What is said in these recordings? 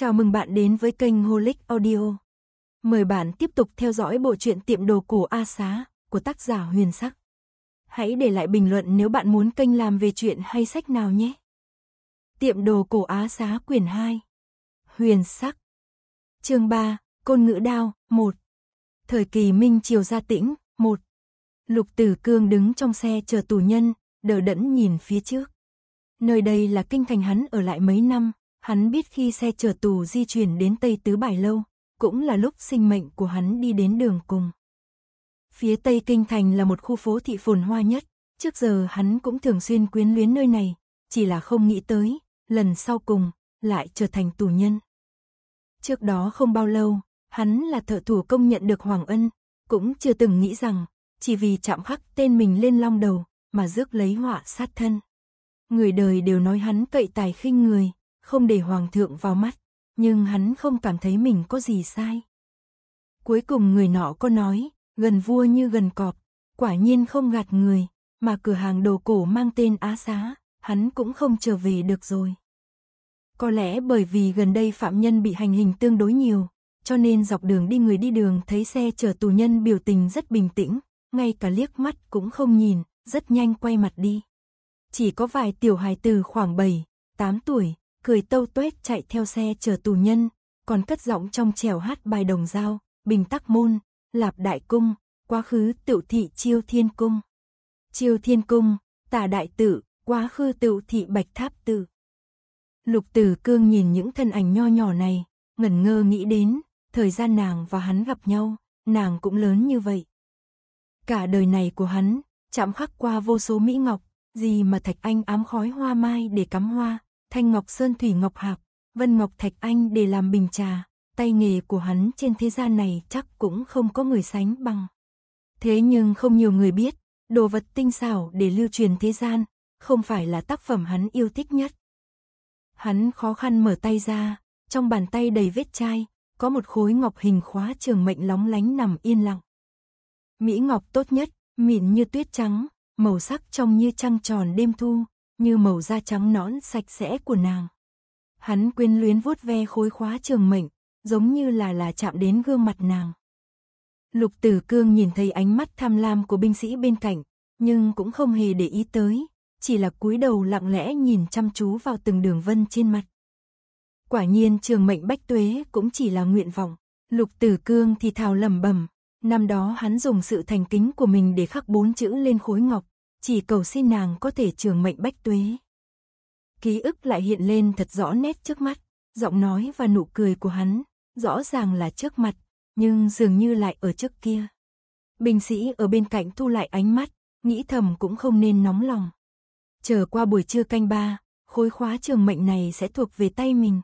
Chào mừng bạn đến với kênh Holic Audio. Mời bạn tiếp tục theo dõi bộ truyện tiệm đồ cổ A Xá của tác giả Huyền Sắc. Hãy để lại bình luận nếu bạn muốn kênh làm về chuyện hay sách nào nhé. Tiệm đồ cổ Á Xá quyển 2. Huyền Sắc. Chương 3, Côn ngữ đao 1. Thời kỳ Minh triều gia tĩnh 1. Lục Tử Cương đứng trong xe chờ tù nhân, đờ đẫn nhìn phía trước. Nơi đây là kinh thành hắn ở lại mấy năm, Hắn biết khi xe chở tù di chuyển đến Tây Tứ Bài Lâu, cũng là lúc sinh mệnh của hắn đi đến đường cùng. Phía Tây Kinh Thành là một khu phố thị phồn hoa nhất, trước giờ hắn cũng thường xuyên quyến luyến nơi này, chỉ là không nghĩ tới, lần sau cùng, lại trở thành tù nhân. Trước đó không bao lâu, hắn là thợ thủ công nhận được Hoàng Ân, cũng chưa từng nghĩ rằng, chỉ vì chạm khắc tên mình lên long đầu, mà rước lấy họa sát thân. Người đời đều nói hắn cậy tài khinh người, không để hoàng thượng vào mắt, nhưng hắn không cảm thấy mình có gì sai. Cuối cùng người nọ có nói, gần vua như gần cọp, quả nhiên không gạt người, mà cửa hàng đồ cổ mang tên Á Xá, hắn cũng không trở về được rồi. Có lẽ bởi vì gần đây phạm nhân bị hành hình tương đối nhiều, cho nên dọc đường đi người đi đường thấy xe chở tù nhân biểu tình rất bình tĩnh, ngay cả liếc mắt cũng không nhìn, rất nhanh quay mặt đi. Chỉ có vài tiểu hài từ khoảng 7, 8 tuổi, cười tâu tuét chạy theo xe chờ tù nhân, còn cất giọng trong trèo hát bài đồng dao, bình tắc môn, lạp đại cung, quá khứ tiểu thị chiêu thiên cung. Chiêu thiên cung, tả đại tử, quá khứ tiểu thị bạch tháp tử. Lục tử cương nhìn những thân ảnh nho nhỏ này, ngẩn ngơ nghĩ đến, thời gian nàng và hắn gặp nhau, nàng cũng lớn như vậy. Cả đời này của hắn, chạm khắc qua vô số mỹ ngọc, gì mà thạch anh ám khói hoa mai để cắm hoa, thanh ngọc sơn thủy ngọc hạp, vân ngọc thạch anh để làm bình trà, tay nghề của hắn trên thế gian này chắc cũng không có người sánh bằng. Thế nhưng không nhiều người biết, đồ vật tinh xảo để lưu truyền thế gian, không phải là tác phẩm hắn yêu thích nhất. Hắn khó khăn mở tay ra, trong bàn tay đầy vết chai, có một khối ngọc hình khóa trường mệnh lóng lánh nằm yên lặng. Mỹ ngọc tốt nhất, mịn như tuyết trắng, màu sắc trong như trăng tròn đêm thu, như màu da trắng nõn sạch sẽ của nàng. Hắn quyến luyến vuốt ve khối khóa trường mệnh, giống như là là chạm đến gương mặt nàng. Lục Tử Cương nhìn thấy ánh mắt tham lam của binh sĩ bên cạnh, nhưng cũng không hề để ý tới, chỉ là cúi đầu lặng lẽ nhìn chăm chú vào từng đường vân trên mặt. Quả nhiên trường mệnh bách tuế cũng chỉ là nguyện vọng, Lục Tử Cương thì thào lầm bầm. năm đó hắn dùng sự thành kính của mình để khắc bốn chữ lên khối ngọc, chỉ cầu xin nàng có thể trường mệnh bách tuế. Ký ức lại hiện lên thật rõ nét trước mắt, giọng nói và nụ cười của hắn, rõ ràng là trước mặt, nhưng dường như lại ở trước kia. Bình sĩ ở bên cạnh thu lại ánh mắt, nghĩ thầm cũng không nên nóng lòng. Chờ qua buổi trưa canh ba, khối khóa trường mệnh này sẽ thuộc về tay mình.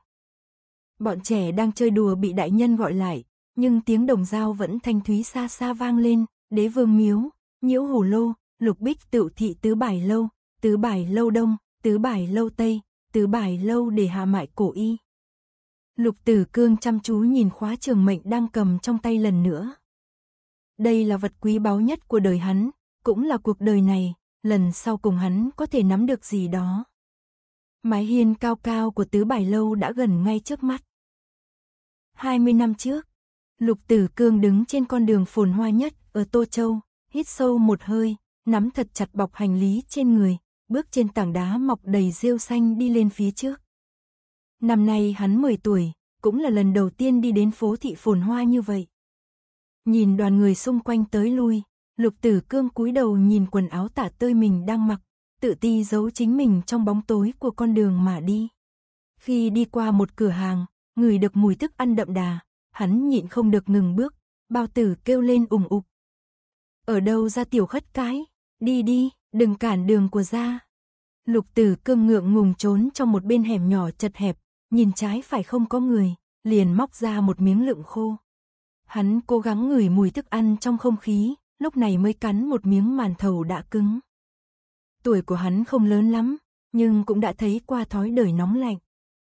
Bọn trẻ đang chơi đùa bị đại nhân gọi lại, nhưng tiếng đồng dao vẫn thanh thúy xa xa vang lên, đế vương miếu, nhiễu hủ lô, lục bích tự thị tứ bài lâu, tứ bài lâu đông, tứ bài lâu tây, tứ bài lâu để hạ mại cổ y. Lục tử cương chăm chú nhìn khóa trường mệnh đang cầm trong tay lần nữa. Đây là vật quý báu nhất của đời hắn, cũng là cuộc đời này, lần sau cùng hắn có thể nắm được gì đó. Mái hiên cao cao của tứ bài lâu đã gần ngay trước mắt. 20 năm trước, Lục Tử Cương đứng trên con đường phồn hoa nhất ở Tô Châu, hít sâu một hơi, nắm thật chặt bọc hành lý trên người, bước trên tảng đá mọc đầy rêu xanh đi lên phía trước. Năm nay hắn 10 tuổi, cũng là lần đầu tiên đi đến phố thị phồn hoa như vậy. Nhìn đoàn người xung quanh tới lui, lục tử cương cúi đầu nhìn quần áo tả tơi mình đang mặc, tự ti giấu chính mình trong bóng tối của con đường mà đi. Khi đi qua một cửa hàng, người được mùi thức ăn đậm đà, hắn nhịn không được ngừng bước, bao tử kêu lên ủng ục. Ở đâu ra tiểu khất cái? Đi đi, đừng cản đường của gia Lục tử cương ngượng ngùng trốn trong một bên hẻm nhỏ chật hẹp, nhìn trái phải không có người, liền móc ra một miếng lượng khô. Hắn cố gắng ngửi mùi thức ăn trong không khí, lúc này mới cắn một miếng màn thầu đã cứng. Tuổi của hắn không lớn lắm, nhưng cũng đã thấy qua thói đời nóng lạnh.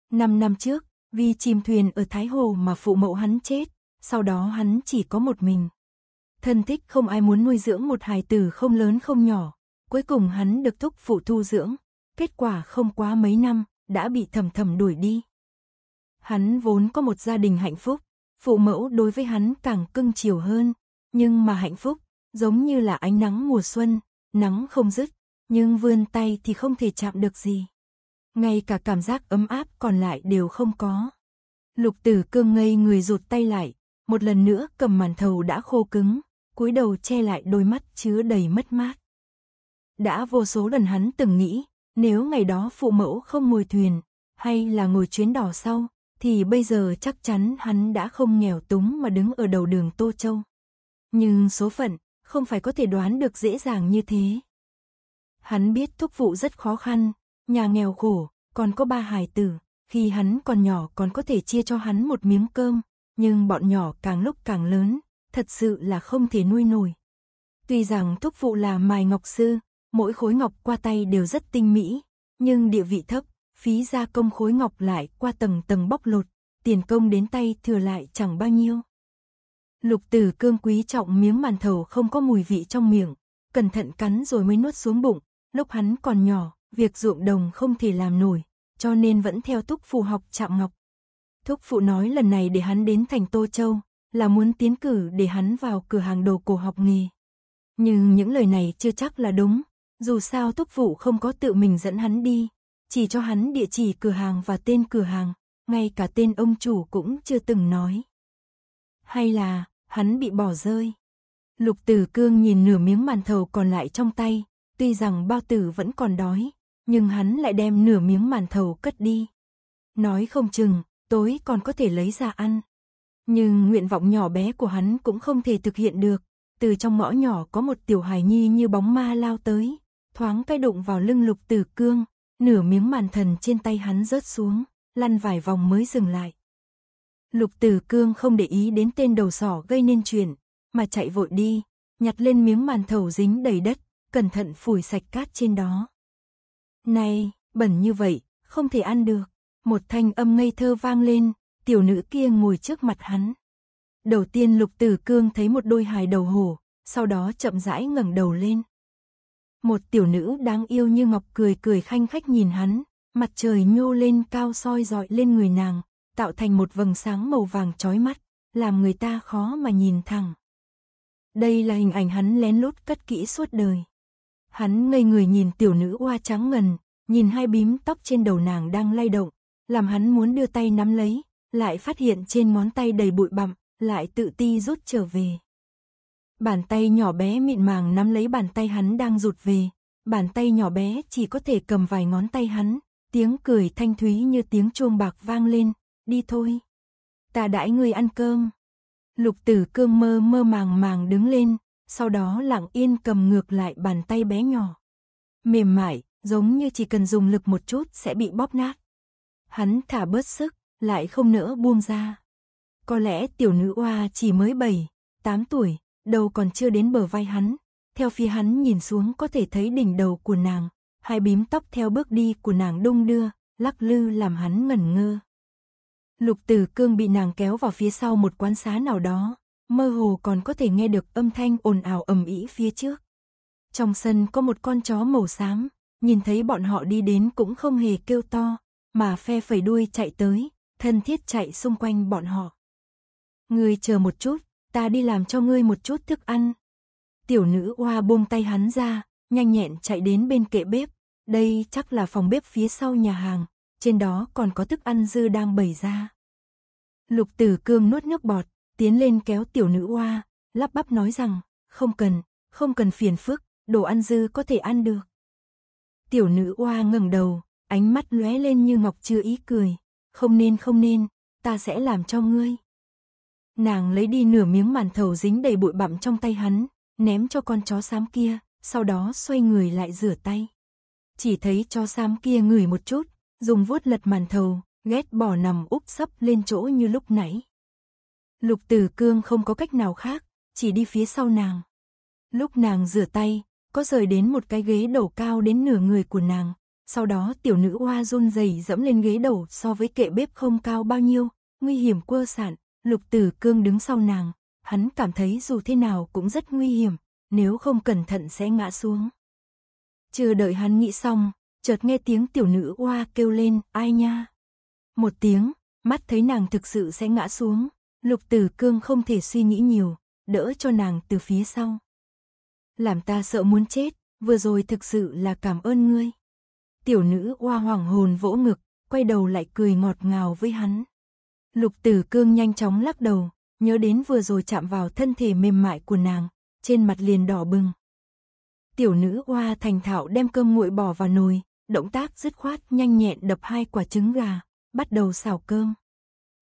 Năm năm trước, vì chìm thuyền ở Thái Hồ mà phụ mẫu hắn chết, sau đó hắn chỉ có một mình thân thích không ai muốn nuôi dưỡng một hài tử không lớn không nhỏ. Cuối cùng hắn được thúc phụ thu dưỡng, kết quả không quá mấy năm, đã bị thầm thầm đuổi đi. Hắn vốn có một gia đình hạnh phúc, phụ mẫu đối với hắn càng cưng chiều hơn, nhưng mà hạnh phúc, giống như là ánh nắng mùa xuân, nắng không dứt, nhưng vươn tay thì không thể chạm được gì. Ngay cả cảm giác ấm áp còn lại đều không có. Lục tử cương ngây người rụt tay lại, một lần nữa cầm màn thầu đã khô cứng, cúi đầu che lại đôi mắt chứa đầy mất mát. Đã vô số lần hắn từng nghĩ, nếu ngày đó phụ mẫu không ngồi thuyền, hay là ngồi chuyến đò sau, thì bây giờ chắc chắn hắn đã không nghèo túng mà đứng ở đầu đường Tô Châu. Nhưng số phận, không phải có thể đoán được dễ dàng như thế. Hắn biết thúc vụ rất khó khăn, nhà nghèo khổ, còn có ba hài tử, khi hắn còn nhỏ còn có thể chia cho hắn một miếng cơm, nhưng bọn nhỏ càng lúc càng lớn, thật sự là không thể nuôi nổi. Tuy rằng thúc phụ là mài ngọc sư, mỗi khối ngọc qua tay đều rất tinh mỹ, nhưng địa vị thấp, phí ra công khối ngọc lại qua tầng tầng bóc lột, tiền công đến tay thừa lại chẳng bao nhiêu. Lục tử cương quý trọng miếng màn thầu không có mùi vị trong miệng, cẩn thận cắn rồi mới nuốt xuống bụng, lúc hắn còn nhỏ, việc ruộng đồng không thể làm nổi, cho nên vẫn theo thúc phụ học chạm ngọc. Thúc phụ nói lần này để hắn đến thành Tô Châu, là muốn tiến cử để hắn vào cửa hàng đồ cổ học nghề. Nhưng những lời này chưa chắc là đúng, dù sao túc vụ không có tự mình dẫn hắn đi, chỉ cho hắn địa chỉ cửa hàng và tên cửa hàng, ngay cả tên ông chủ cũng chưa từng nói. Hay là, hắn bị bỏ rơi. Lục tử cương nhìn nửa miếng màn thầu còn lại trong tay, tuy rằng bao tử vẫn còn đói, nhưng hắn lại đem nửa miếng màn thầu cất đi. Nói không chừng, tối còn có thể lấy ra ăn. Nhưng nguyện vọng nhỏ bé của hắn cũng không thể thực hiện được. Từ trong ngõ nhỏ có một tiểu hài nhi như bóng ma lao tới, thoáng cái đụng vào lưng lục tử cương, nửa miếng màn thần trên tay hắn rớt xuống, lăn vài vòng mới dừng lại. Lục tử cương không để ý đến tên đầu sỏ gây nên chuyện, mà chạy vội đi, nhặt lên miếng màn thầu dính đầy đất, cẩn thận phủi sạch cát trên đó. Này, bẩn như vậy, không thể ăn được. Một thanh âm ngây thơ vang lên, tiểu nữ kia ngồi trước mặt hắn. Đầu tiên Lục Tử Cương thấy một đôi hài đầu hổ, sau đó chậm rãi ngẩng đầu lên. Một tiểu nữ đáng yêu như ngọc cười cười khanh khách nhìn hắn, mặt trời nhô lên cao soi dọi lên người nàng, tạo thành một vầng sáng màu vàng chói mắt, làm người ta khó mà nhìn thẳng. Đây là hình ảnh hắn lén lút cất kỹ suốt đời. Hắn ngây người nhìn tiểu nữ oa trắng ngần, nhìn hai bím tóc trên đầu nàng đang lay động, làm hắn muốn đưa tay nắm lấy, lại phát hiện trên món tay đầy bụi bặm, lại tự ti rút trở về. Bàn tay nhỏ bé mịn màng nắm lấy bàn tay hắn đang rụt về, bàn tay nhỏ bé chỉ có thể cầm vài ngón tay hắn, tiếng cười thanh thúy như tiếng chuông bạc vang lên, đi thôi. Ta đãi người ăn cơm. Lục tử cương mơ mơ màng màng đứng lên, sau đó lặng yên cầm ngược lại bàn tay bé nhỏ. Mềm mại, giống như chỉ cần dùng lực một chút sẽ bị bóp nát. Hắn thả bớt sức, lại không nỡ buông ra. Có lẽ tiểu nữ oa chỉ mới 7, 8 tuổi, đầu còn chưa đến bờ vai hắn, theo phía hắn nhìn xuống có thể thấy đỉnh đầu của nàng, hai bím tóc theo bước đi của nàng đung đưa, lắc lư làm hắn ngẩn ngơ. Lục Tử Cương bị nàng kéo vào phía sau một quán xá nào đó, mơ hồ còn có thể nghe được âm thanh ồn ào ầm ĩ phía trước. Trong sân có một con chó màu xám, nhìn thấy bọn họ đi đến cũng không hề kêu to, mà phe phẩy đuôi chạy tới, thân thiết chạy xung quanh bọn họ. Ngươi chờ một chút, ta đi làm cho ngươi một chút thức ăn. Tiểu nữ oa buông tay hắn ra, nhanh nhẹn chạy đến bên kệ bếp. Đây chắc là phòng bếp phía sau nhà hàng, trên đó còn có thức ăn dư đang bày ra. Lục tử cương nuốt nước bọt, tiến lên kéo tiểu nữ oa, lắp bắp nói rằng, không cần, không cần phiền phức, đồ ăn dư có thể ăn được. Tiểu nữ oa ngẩng đầu, ánh mắt lóe lên như ngọc chưa ý cười. Không nên không nên, ta sẽ làm cho ngươi. Nàng lấy đi nửa miếng màn thầu dính đầy bụi bặm trong tay hắn, ném cho con chó xám kia, sau đó xoay người lại rửa tay. Chỉ thấy chó xám kia ngửi một chút, dùng vuốt lật màn thầu, ghét bỏ nằm úp sấp lên chỗ như lúc nãy. Lục Tử Cương không có cách nào khác, chỉ đi phía sau nàng. Lúc nàng rửa tay, có rời đến một cái ghế đổ cao đến nửa người của nàng, sau đó tiểu nữ oa run rẩy dẫm lên ghế đầu so với kệ bếp không cao bao nhiêu, nguy hiểm quơ sạn lục tử cương đứng sau nàng, hắn cảm thấy dù thế nào cũng rất nguy hiểm, nếu không cẩn thận sẽ ngã xuống. chờ đợi hắn nghĩ xong, chợt nghe tiếng tiểu nữ oa kêu lên, ai nha. Một tiếng, mắt thấy nàng thực sự sẽ ngã xuống, lục tử cương không thể suy nghĩ nhiều, đỡ cho nàng từ phía sau. Làm ta sợ muốn chết, vừa rồi thực sự là cảm ơn ngươi. Tiểu nữ oa hoàng hồn vỗ ngực, quay đầu lại cười ngọt ngào với hắn. Lục tử cương nhanh chóng lắc đầu, nhớ đến vừa rồi chạm vào thân thể mềm mại của nàng, trên mặt liền đỏ bừng. Tiểu nữ oa thành thạo đem cơm nguội bỏ vào nồi, động tác dứt khoát nhanh nhẹn đập hai quả trứng gà, bắt đầu xào cơm.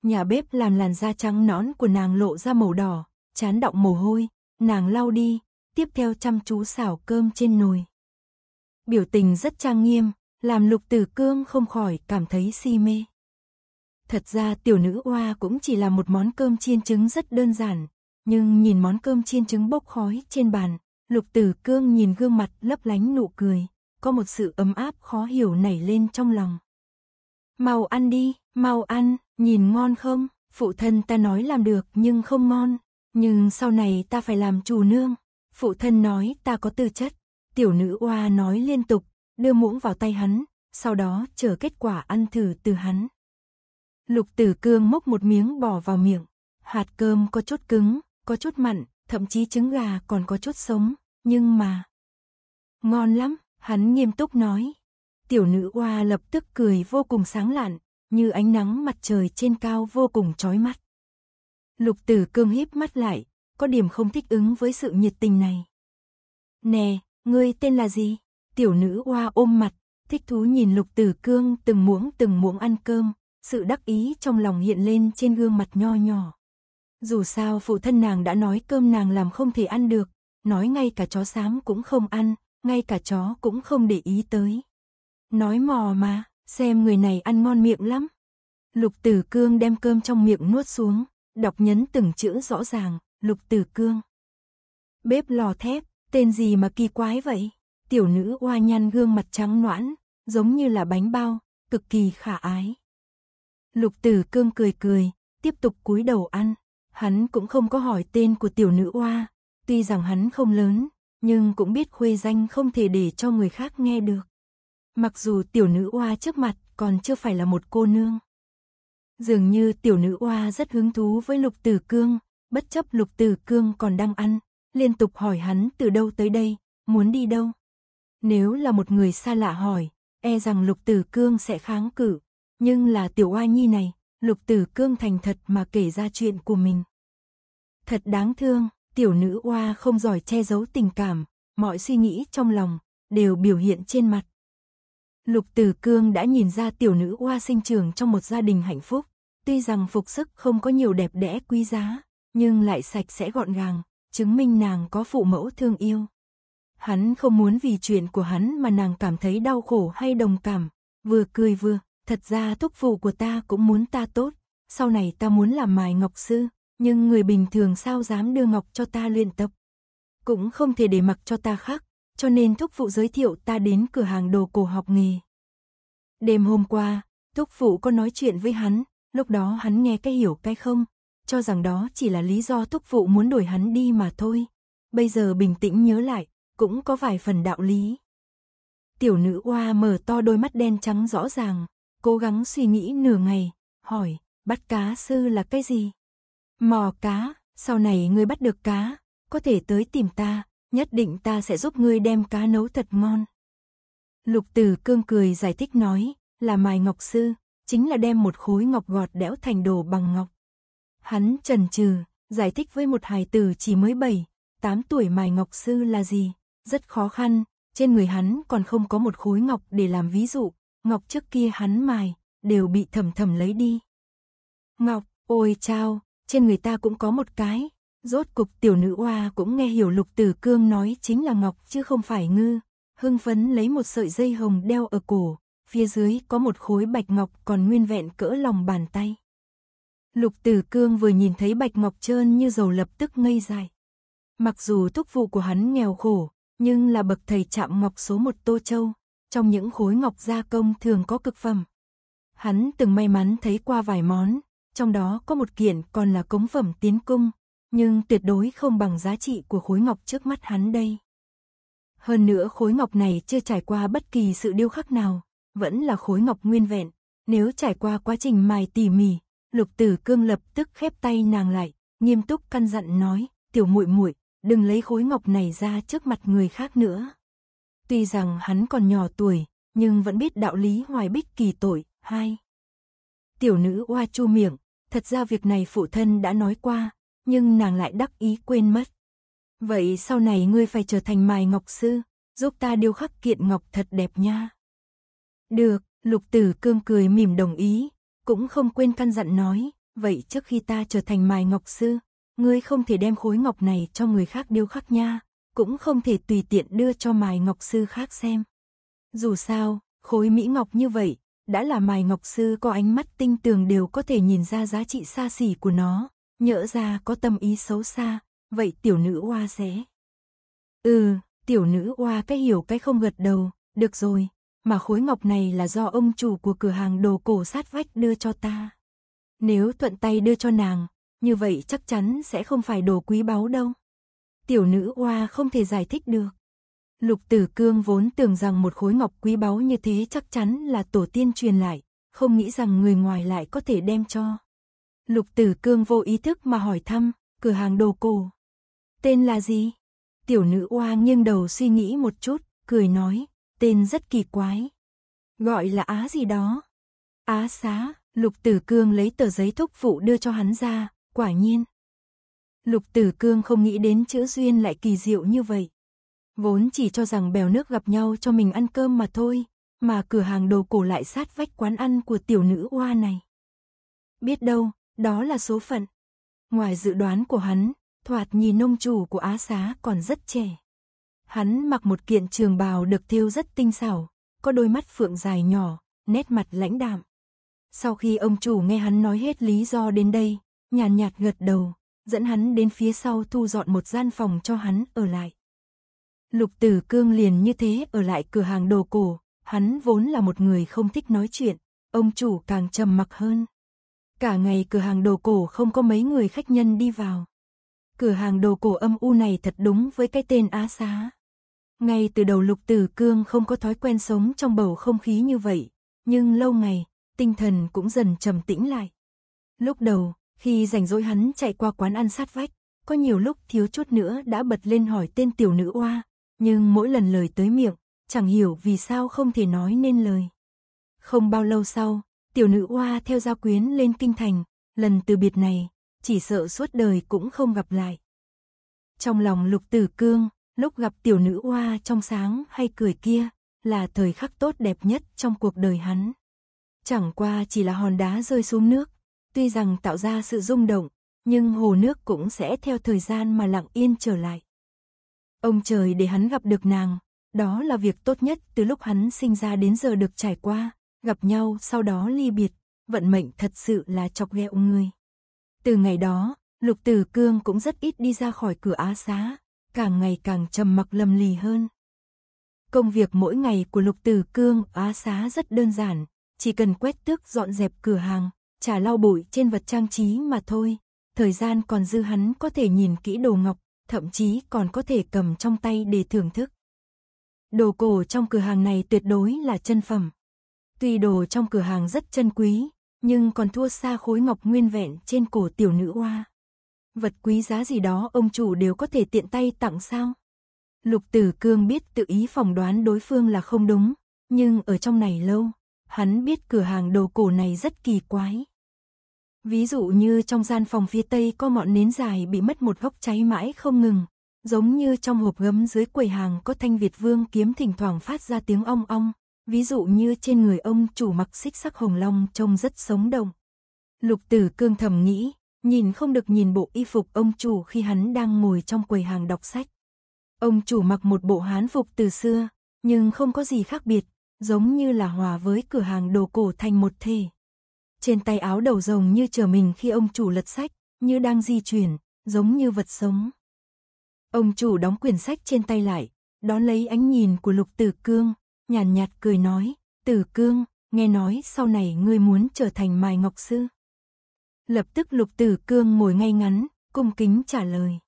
Nhà bếp làm làn da trắng nõn của nàng lộ ra màu đỏ, chán động mồ hôi, nàng lau đi, tiếp theo chăm chú xào cơm trên nồi. Biểu tình rất trang nghiêm, làm lục tử cương không khỏi cảm thấy si mê. Thật ra tiểu nữ oa cũng chỉ là một món cơm chiên trứng rất đơn giản, nhưng nhìn món cơm chiên trứng bốc khói trên bàn, lục tử cương nhìn gương mặt lấp lánh nụ cười, có một sự ấm áp khó hiểu nảy lên trong lòng. Mau ăn đi, mau ăn, nhìn ngon không, phụ thân ta nói làm được nhưng không ngon, nhưng sau này ta phải làm chủ nương, phụ thân nói ta có tư chất, tiểu nữ oa nói liên tục, đưa muỗng vào tay hắn, sau đó chờ kết quả ăn thử từ hắn. Lục Tử Cương mốc một miếng bỏ vào miệng, hạt cơm có chút cứng, có chút mặn, thậm chí trứng gà còn có chút sống, nhưng mà ngon lắm, hắn nghiêm túc nói. Tiểu nữ oa lập tức cười vô cùng sáng lạn, như ánh nắng mặt trời trên cao vô cùng chói mắt. Lục Tử Cương híp mắt lại, có điểm không thích ứng với sự nhiệt tình này. "Nè, ngươi tên là gì?" tiểu nữ oa ôm mặt, thích thú nhìn lục tử cương từng muỗng từng muỗng ăn cơm, sự đắc ý trong lòng hiện lên trên gương mặt nho nhỏ. Dù sao phụ thân nàng đã nói cơm nàng làm không thể ăn được, nói ngay cả chó xám cũng không ăn, ngay cả chó cũng không để ý tới. Nói mò mà, xem người này ăn ngon miệng lắm. Lục Tử Cương đem cơm trong miệng nuốt xuống, đọc nhấn từng chữ rõ ràng, Lục Tử Cương. Bếp lò thép, tên gì mà kỳ quái vậy? tiểu nữ oa nhăn gương mặt trắng noãn, giống như là bánh bao, cực kỳ khả ái. Lục tử cương cười cười, tiếp tục cúi đầu ăn, hắn cũng không có hỏi tên của tiểu nữ oa, tuy rằng hắn không lớn, nhưng cũng biết khuê danh không thể để cho người khác nghe được. Mặc dù tiểu nữ oa trước mặt còn chưa phải là một cô nương. Dường như tiểu nữ oa rất hứng thú với lục tử cương, bất chấp lục tử cương còn đang ăn, liên tục hỏi hắn từ đâu tới đây, muốn đi đâu. Nếu là một người xa lạ hỏi, e rằng Lục Tử Cương sẽ kháng cự, nhưng là tiểu oa nhi này, Lục Tử Cương thành thật mà kể ra chuyện của mình. Thật đáng thương, tiểu nữ oa không giỏi che giấu tình cảm, mọi suy nghĩ trong lòng đều biểu hiện trên mặt. Lục Tử Cương đã nhìn ra tiểu nữ oa sinh trưởng trong một gia đình hạnh phúc, tuy rằng phục sức không có nhiều đẹp đẽ quý giá, nhưng lại sạch sẽ gọn gàng, chứng minh nàng có phụ mẫu thương yêu. Hắn không muốn vì chuyện của hắn mà nàng cảm thấy đau khổ hay đồng cảm, vừa cười vừa, thật ra thúc phụ của ta cũng muốn ta tốt, sau này ta muốn làm mài ngọc sư, nhưng người bình thường sao dám đưa ngọc cho ta luyện tập. Cũng không thể để mặc cho ta khác, cho nên thúc phụ giới thiệu ta đến cửa hàng đồ cổ học nghề. Đêm hôm qua, thúc phụ có nói chuyện với hắn, lúc đó hắn nghe cái hiểu cái không, cho rằng đó chỉ là lý do thúc phụ muốn đuổi hắn đi mà thôi. Bây giờ bình tĩnh nhớ lại, cũng có vài phần đạo lý. Tiểu nữ oa mở to đôi mắt đen trắng rõ ràng, cố gắng suy nghĩ nửa ngày, hỏi, bắt cá sư là cái gì? Mò cá, sau này ngươi bắt được cá, có thể tới tìm ta, nhất định ta sẽ giúp ngươi đem cá nấu thật ngon. Lục tử cương cười giải thích nói, là mài ngọc sư, chính là đem một khối ngọc gọt đẽo thành đồ bằng ngọc. Hắn trần trừ, giải thích với một hài tử chỉ mới 7, 8 tuổi mài ngọc sư là gì, rất khó khăn, trên người hắn còn không có một khối ngọc để làm ví dụ, ngọc trước kia hắn mài, đều bị thầm thầm lấy đi. Ngọc, ôi chao, trên người ta cũng có một cái, rốt cục tiểu nữ oa cũng nghe hiểu lục tử cương nói chính là ngọc chứ không phải ngư, hưng phấn lấy một sợi dây hồng đeo ở cổ, phía dưới có một khối bạch ngọc còn nguyên vẹn cỡ lòng bàn tay. Lục tử cương vừa nhìn thấy bạch ngọc trơn như dầu lập tức ngây dài. Mặc dù túc vụ của hắn nghèo khổ, nhưng là bậc thầy chạm ngọc số một Tô Châu, trong những khối ngọc gia công thường có cực phẩm. Hắn từng may mắn thấy qua vài món, trong đó có một kiện còn là cống phẩm tiến cung, nhưng tuyệt đối không bằng giá trị của khối ngọc trước mắt hắn đây. Hơn nữa khối ngọc này chưa trải qua bất kỳ sự điêu khắc nào, vẫn là khối ngọc nguyên vẹn, nếu trải qua quá trình mài tỉ mỉ, Lục Tử Cương lập tức khép tay nàng lại, nghiêm túc căn dặn nói, "Tiểu muội muội, đừng lấy khối ngọc này ra trước mặt người khác nữa. Tuy rằng hắn còn nhỏ tuổi, nhưng vẫn biết đạo lý hoài bích kỳ tội. hai Tiểu nữ oa chu miệng, thật ra việc này phụ thân đã nói qua, nhưng nàng lại đắc ý quên mất. Vậy sau này ngươi phải trở thành mài ngọc sư, giúp ta điêu khắc kiện ngọc thật đẹp nha. Được, lục tử cương cười mỉm đồng ý, cũng không quên căn dặn nói, vậy trước khi ta trở thành mài ngọc sư, ngươi không thể đem khối ngọc này cho người khác điêu khắc nha, cũng không thể tùy tiện đưa cho mài ngọc sư khác xem. Dù sao, khối mỹ ngọc như vậy, đã là mài ngọc sư có ánh mắt tinh tường đều có thể nhìn ra giá trị xa xỉ của nó, nhỡ ra có tâm ý xấu xa, vậy tiểu nữ oa sẽ. Ừ, tiểu nữ oa cái hiểu cái không gật đầu, được rồi, mà khối ngọc này là do ông chủ của cửa hàng đồ cổ sát vách đưa cho ta. Nếu thuận tay đưa cho nàng, như vậy chắc chắn sẽ không phải đồ quý báu đâu. Tiểu nữ oa không thể giải thích được. Lục Tử Cương vốn tưởng rằng một khối ngọc quý báu như thế chắc chắn là tổ tiên truyền lại, không nghĩ rằng người ngoài lại có thể đem cho. Lục Tử Cương vô ý thức mà hỏi thăm, cửa hàng đồ cổ. Tên là gì? Tiểu nữ oa nghiêng đầu suy nghĩ một chút, cười nói, tên rất kỳ quái. Gọi là Á gì đó. Á xá, Lục Tử Cương lấy tờ giấy thúc vụ đưa cho hắn ra, Quả nhiên. Lục Tử Cương không nghĩ đến chữ duyên lại kỳ diệu như vậy. Vốn chỉ cho rằng bèo nước gặp nhau cho mình ăn cơm mà thôi, mà cửa hàng đồ cổ lại sát vách quán ăn của tiểu nữ oa này. Biết đâu, đó là số phận. Ngoài dự đoán của hắn, thoạt nhìn nông chủ của Á Xá còn rất trẻ. Hắn mặc một kiện trường bào được thiêu rất tinh xảo, có đôi mắt phượng dài nhỏ, nét mặt lãnh đạm. Sau khi ông chủ nghe hắn nói hết lý do đến đây, nhàn nhạt gật đầu, dẫn hắn đến phía sau thu dọn một gian phòng cho hắn ở lại. Lục Tử Cương liền như thế ở lại cửa hàng đồ cổ, hắn vốn là một người không thích nói chuyện, ông chủ càng trầm mặc hơn. Cả ngày cửa hàng đồ cổ không có mấy người khách nhân đi vào. Cửa hàng đồ cổ âm u này thật đúng với cái tên Á Xá. Ngay từ đầu Lục Tử Cương không có thói quen sống trong bầu không khí như vậy, nhưng lâu ngày, tinh thần cũng dần trầm tĩnh lại. Lúc đầu, khi rảnh rỗi hắn chạy qua quán ăn sát vách, có nhiều lúc thiếu chút nữa đã bật lên hỏi tên tiểu nữ oa, nhưng mỗi lần lời tới miệng, chẳng hiểu vì sao không thể nói nên lời. Không bao lâu sau, tiểu nữ oa theo gia quyến lên kinh thành, lần từ biệt này, chỉ sợ suốt đời cũng không gặp lại. Trong lòng lục tử cương, lúc gặp tiểu nữ oa trong sáng hay cười kia, là thời khắc tốt đẹp nhất trong cuộc đời hắn. Chẳng qua chỉ là hòn đá rơi xuống nước, tuy rằng tạo ra sự rung động, nhưng hồ nước cũng sẽ theo thời gian mà lặng yên trở lại. Ông trời để hắn gặp được nàng, đó là việc tốt nhất từ lúc hắn sinh ra đến giờ được trải qua, gặp nhau sau đó ly biệt, vận mệnh thật sự là chọc ghẹo người. Từ ngày đó, Lục Tử Cương cũng rất ít đi ra khỏi cửa Á Xá, càng ngày càng trầm mặc lầm lì hơn. Công việc mỗi ngày của Lục Tử Cương Á Xá rất đơn giản, chỉ cần quét tước dọn dẹp cửa hàng, chả lau bụi trên vật trang trí mà thôi. Thời gian còn dư hắn có thể nhìn kỹ đồ ngọc, thậm chí còn có thể cầm trong tay để thưởng thức. Đồ cổ trong cửa hàng này tuyệt đối là chân phẩm. Tuy đồ trong cửa hàng rất chân quý, nhưng còn thua xa khối ngọc nguyên vẹn trên cổ tiểu nữ hoa. Vật quý giá gì đó ông chủ đều có thể tiện tay tặng sao? Lục Tử Cương biết tự ý phỏng đoán đối phương là không đúng, nhưng ở trong này lâu, hắn biết cửa hàng đồ cổ này rất kỳ quái. Ví dụ như trong gian phòng phía tây có mọn nến dài bị mất một góc cháy mãi không ngừng, giống như trong hộp gấm dưới quầy hàng có thanh Việt vương kiếm thỉnh thoảng phát ra tiếng ong ong, ví dụ như trên người ông chủ mặc xích sắc hồng long trông rất sống động. Lục tử cương thầm nghĩ, nhìn không được nhìn bộ y phục ông chủ khi hắn đang ngồi trong quầy hàng đọc sách. Ông chủ mặc một bộ hán phục từ xưa, nhưng không có gì khác biệt, giống như là hòa với cửa hàng đồ cổ thành một thể. Trên tay áo đầu rồng như chờ mình khi ông chủ lật sách, như đang di chuyển, giống như vật sống. Ông chủ đóng quyển sách trên tay lại, đón lấy ánh nhìn của Lục Tử Cương, nhàn nhạt, nhạt cười nói, Tử Cương, nghe nói sau này ngươi muốn trở thành Mài Ngọc Sư. Lập tức Lục Tử Cương ngồi ngay ngắn, cung kính trả lời.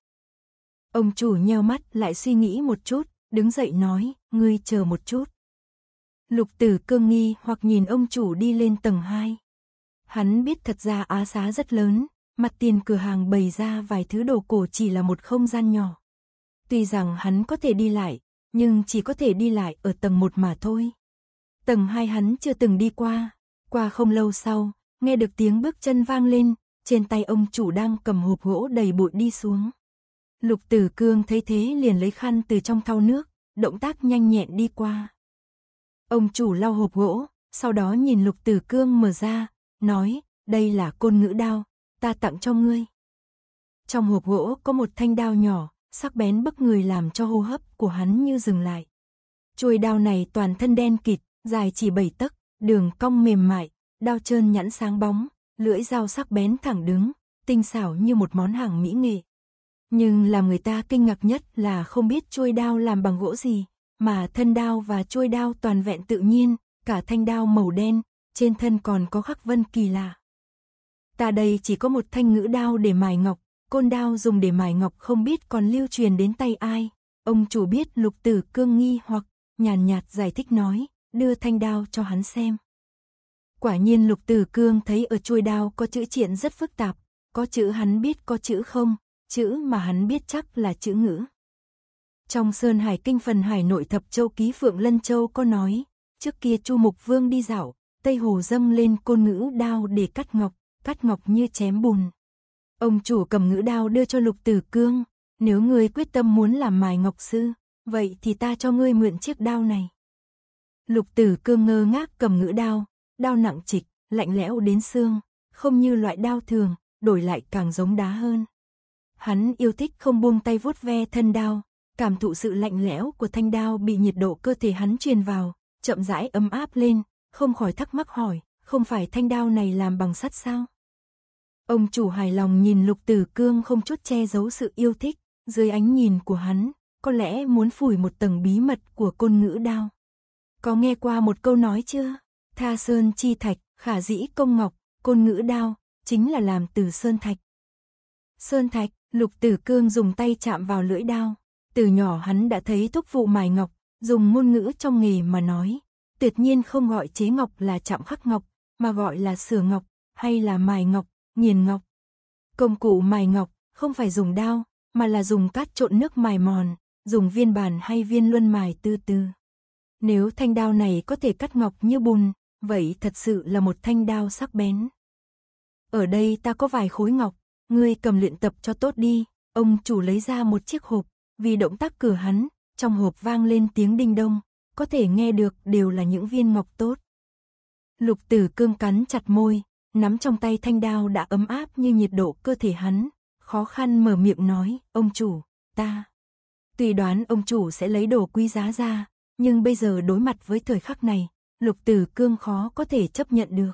Ông chủ nheo mắt lại suy nghĩ một chút, đứng dậy nói, ngươi chờ một chút. Lục Tử Cương nghi hoặc nhìn ông chủ đi lên tầng 2. Hắn biết thật ra á xá rất lớn, mặt tiền cửa hàng bày ra vài thứ đồ cổ chỉ là một không gian nhỏ. Tuy rằng hắn có thể đi lại, nhưng chỉ có thể đi lại ở tầng 1 mà thôi. Tầng 2 hắn chưa từng đi qua, qua không lâu sau, nghe được tiếng bước chân vang lên, trên tay ông chủ đang cầm hộp gỗ đầy bụi đi xuống. Lục Tử Cương thấy thế liền lấy khăn từ trong thau nước, động tác nhanh nhẹn đi qua. Ông chủ lau hộp gỗ, sau đó nhìn Lục Tử Cương mở ra, Nói, đây là côn ngữ đao, ta tặng cho ngươi. Trong hộp gỗ có một thanh đao nhỏ, sắc bén bức người làm cho hô hấp của hắn như dừng lại. Chuôi đao này toàn thân đen kịt, dài chỉ bảy tấc, đường cong mềm mại, đao trơn nhẵn sáng bóng, lưỡi dao sắc bén thẳng đứng, tinh xảo như một món hàng mỹ nghệ. Nhưng làm người ta kinh ngạc nhất là không biết chuôi đao làm bằng gỗ gì, mà thân đao và chuôi đao toàn vẹn tự nhiên, cả thanh đao màu đen, trên thân còn có khắc vân kỳ lạ. Ta đây chỉ có một thanh ngữ đao để mài ngọc, côn đao dùng để mài ngọc không biết còn lưu truyền đến tay ai. Ông chủ biết lục tử cương nghi hoặc nhàn nhạt giải thích nói, đưa thanh đao cho hắn xem. Quả nhiên lục tử cương thấy ở chuôi đao có chữ triện rất phức tạp, có chữ hắn biết có chữ không, chữ mà hắn biết chắc là chữ ngữ. Trong Sơn Hải Kinh phần Hải nội thập châu ký Phượng Lân Châu có nói, trước kia Chu Mục Vương đi dạo, Tây Hồ dâng lên côn ngữ đao để cắt ngọc, cắt ngọc như chém bùn. Ông chủ cầm ngữ đao đưa cho Lục Tử Cương, nếu ngươi quyết tâm muốn làm mài ngọc sư, vậy thì ta cho ngươi mượn chiếc đao này. Lục Tử Cương ngơ ngác cầm ngữ đao, đao nặng trịch, lạnh lẽo đến xương, không như loại đao thường, đổi lại càng giống đá hơn. Hắn yêu thích không buông tay vuốt ve thân đao, cảm thụ sự lạnh lẽo của thanh đao bị nhiệt độ cơ thể hắn truyền vào, chậm rãi ấm áp lên, không khỏi thắc mắc hỏi, không phải thanh đao này làm bằng sắt sao? Ông chủ hài lòng nhìn lục tử cương không chút che giấu sự yêu thích, dưới ánh nhìn của hắn, có lẽ muốn phủi một tầng bí mật của côn ngữ đao. Có nghe qua một câu nói chưa? Tha sơn chi thạch, khả dĩ công ngọc, côn ngữ đao, chính là làm từ sơn thạch. Sơn thạch, lục tử cương dùng tay chạm vào lưỡi đao. Từ nhỏ hắn đã thấy thúc vụ mài ngọc, dùng ngôn ngữ trong nghề mà nói, tuyệt nhiên không gọi chế ngọc là chạm khắc ngọc, mà gọi là sửa ngọc, hay là mài ngọc, nghiền ngọc. Công cụ mài ngọc không phải dùng đao, mà là dùng cát trộn nước mài mòn, dùng viên bàn hay viên luân mài tư tư. Nếu thanh đao này có thể cắt ngọc như bùn, vậy thật sự là một thanh đao sắc bén. Ở đây ta có vài khối ngọc, ngươi cầm luyện tập cho tốt đi. Ông chủ lấy ra một chiếc hộp, vì động tác cửa hắn, trong hộp vang lên tiếng đinh đông, có thể nghe được đều là những viên ngọc tốt. Lục tử cương cắn chặt môi, nắm trong tay thanh đao đã ấm áp như nhiệt độ cơ thể hắn, khó khăn mở miệng nói, ông chủ, ta. Tùy đoán ông chủ sẽ lấy đồ quý giá ra, nhưng bây giờ đối mặt với thời khắc này, lục tử cương khó có thể chấp nhận được.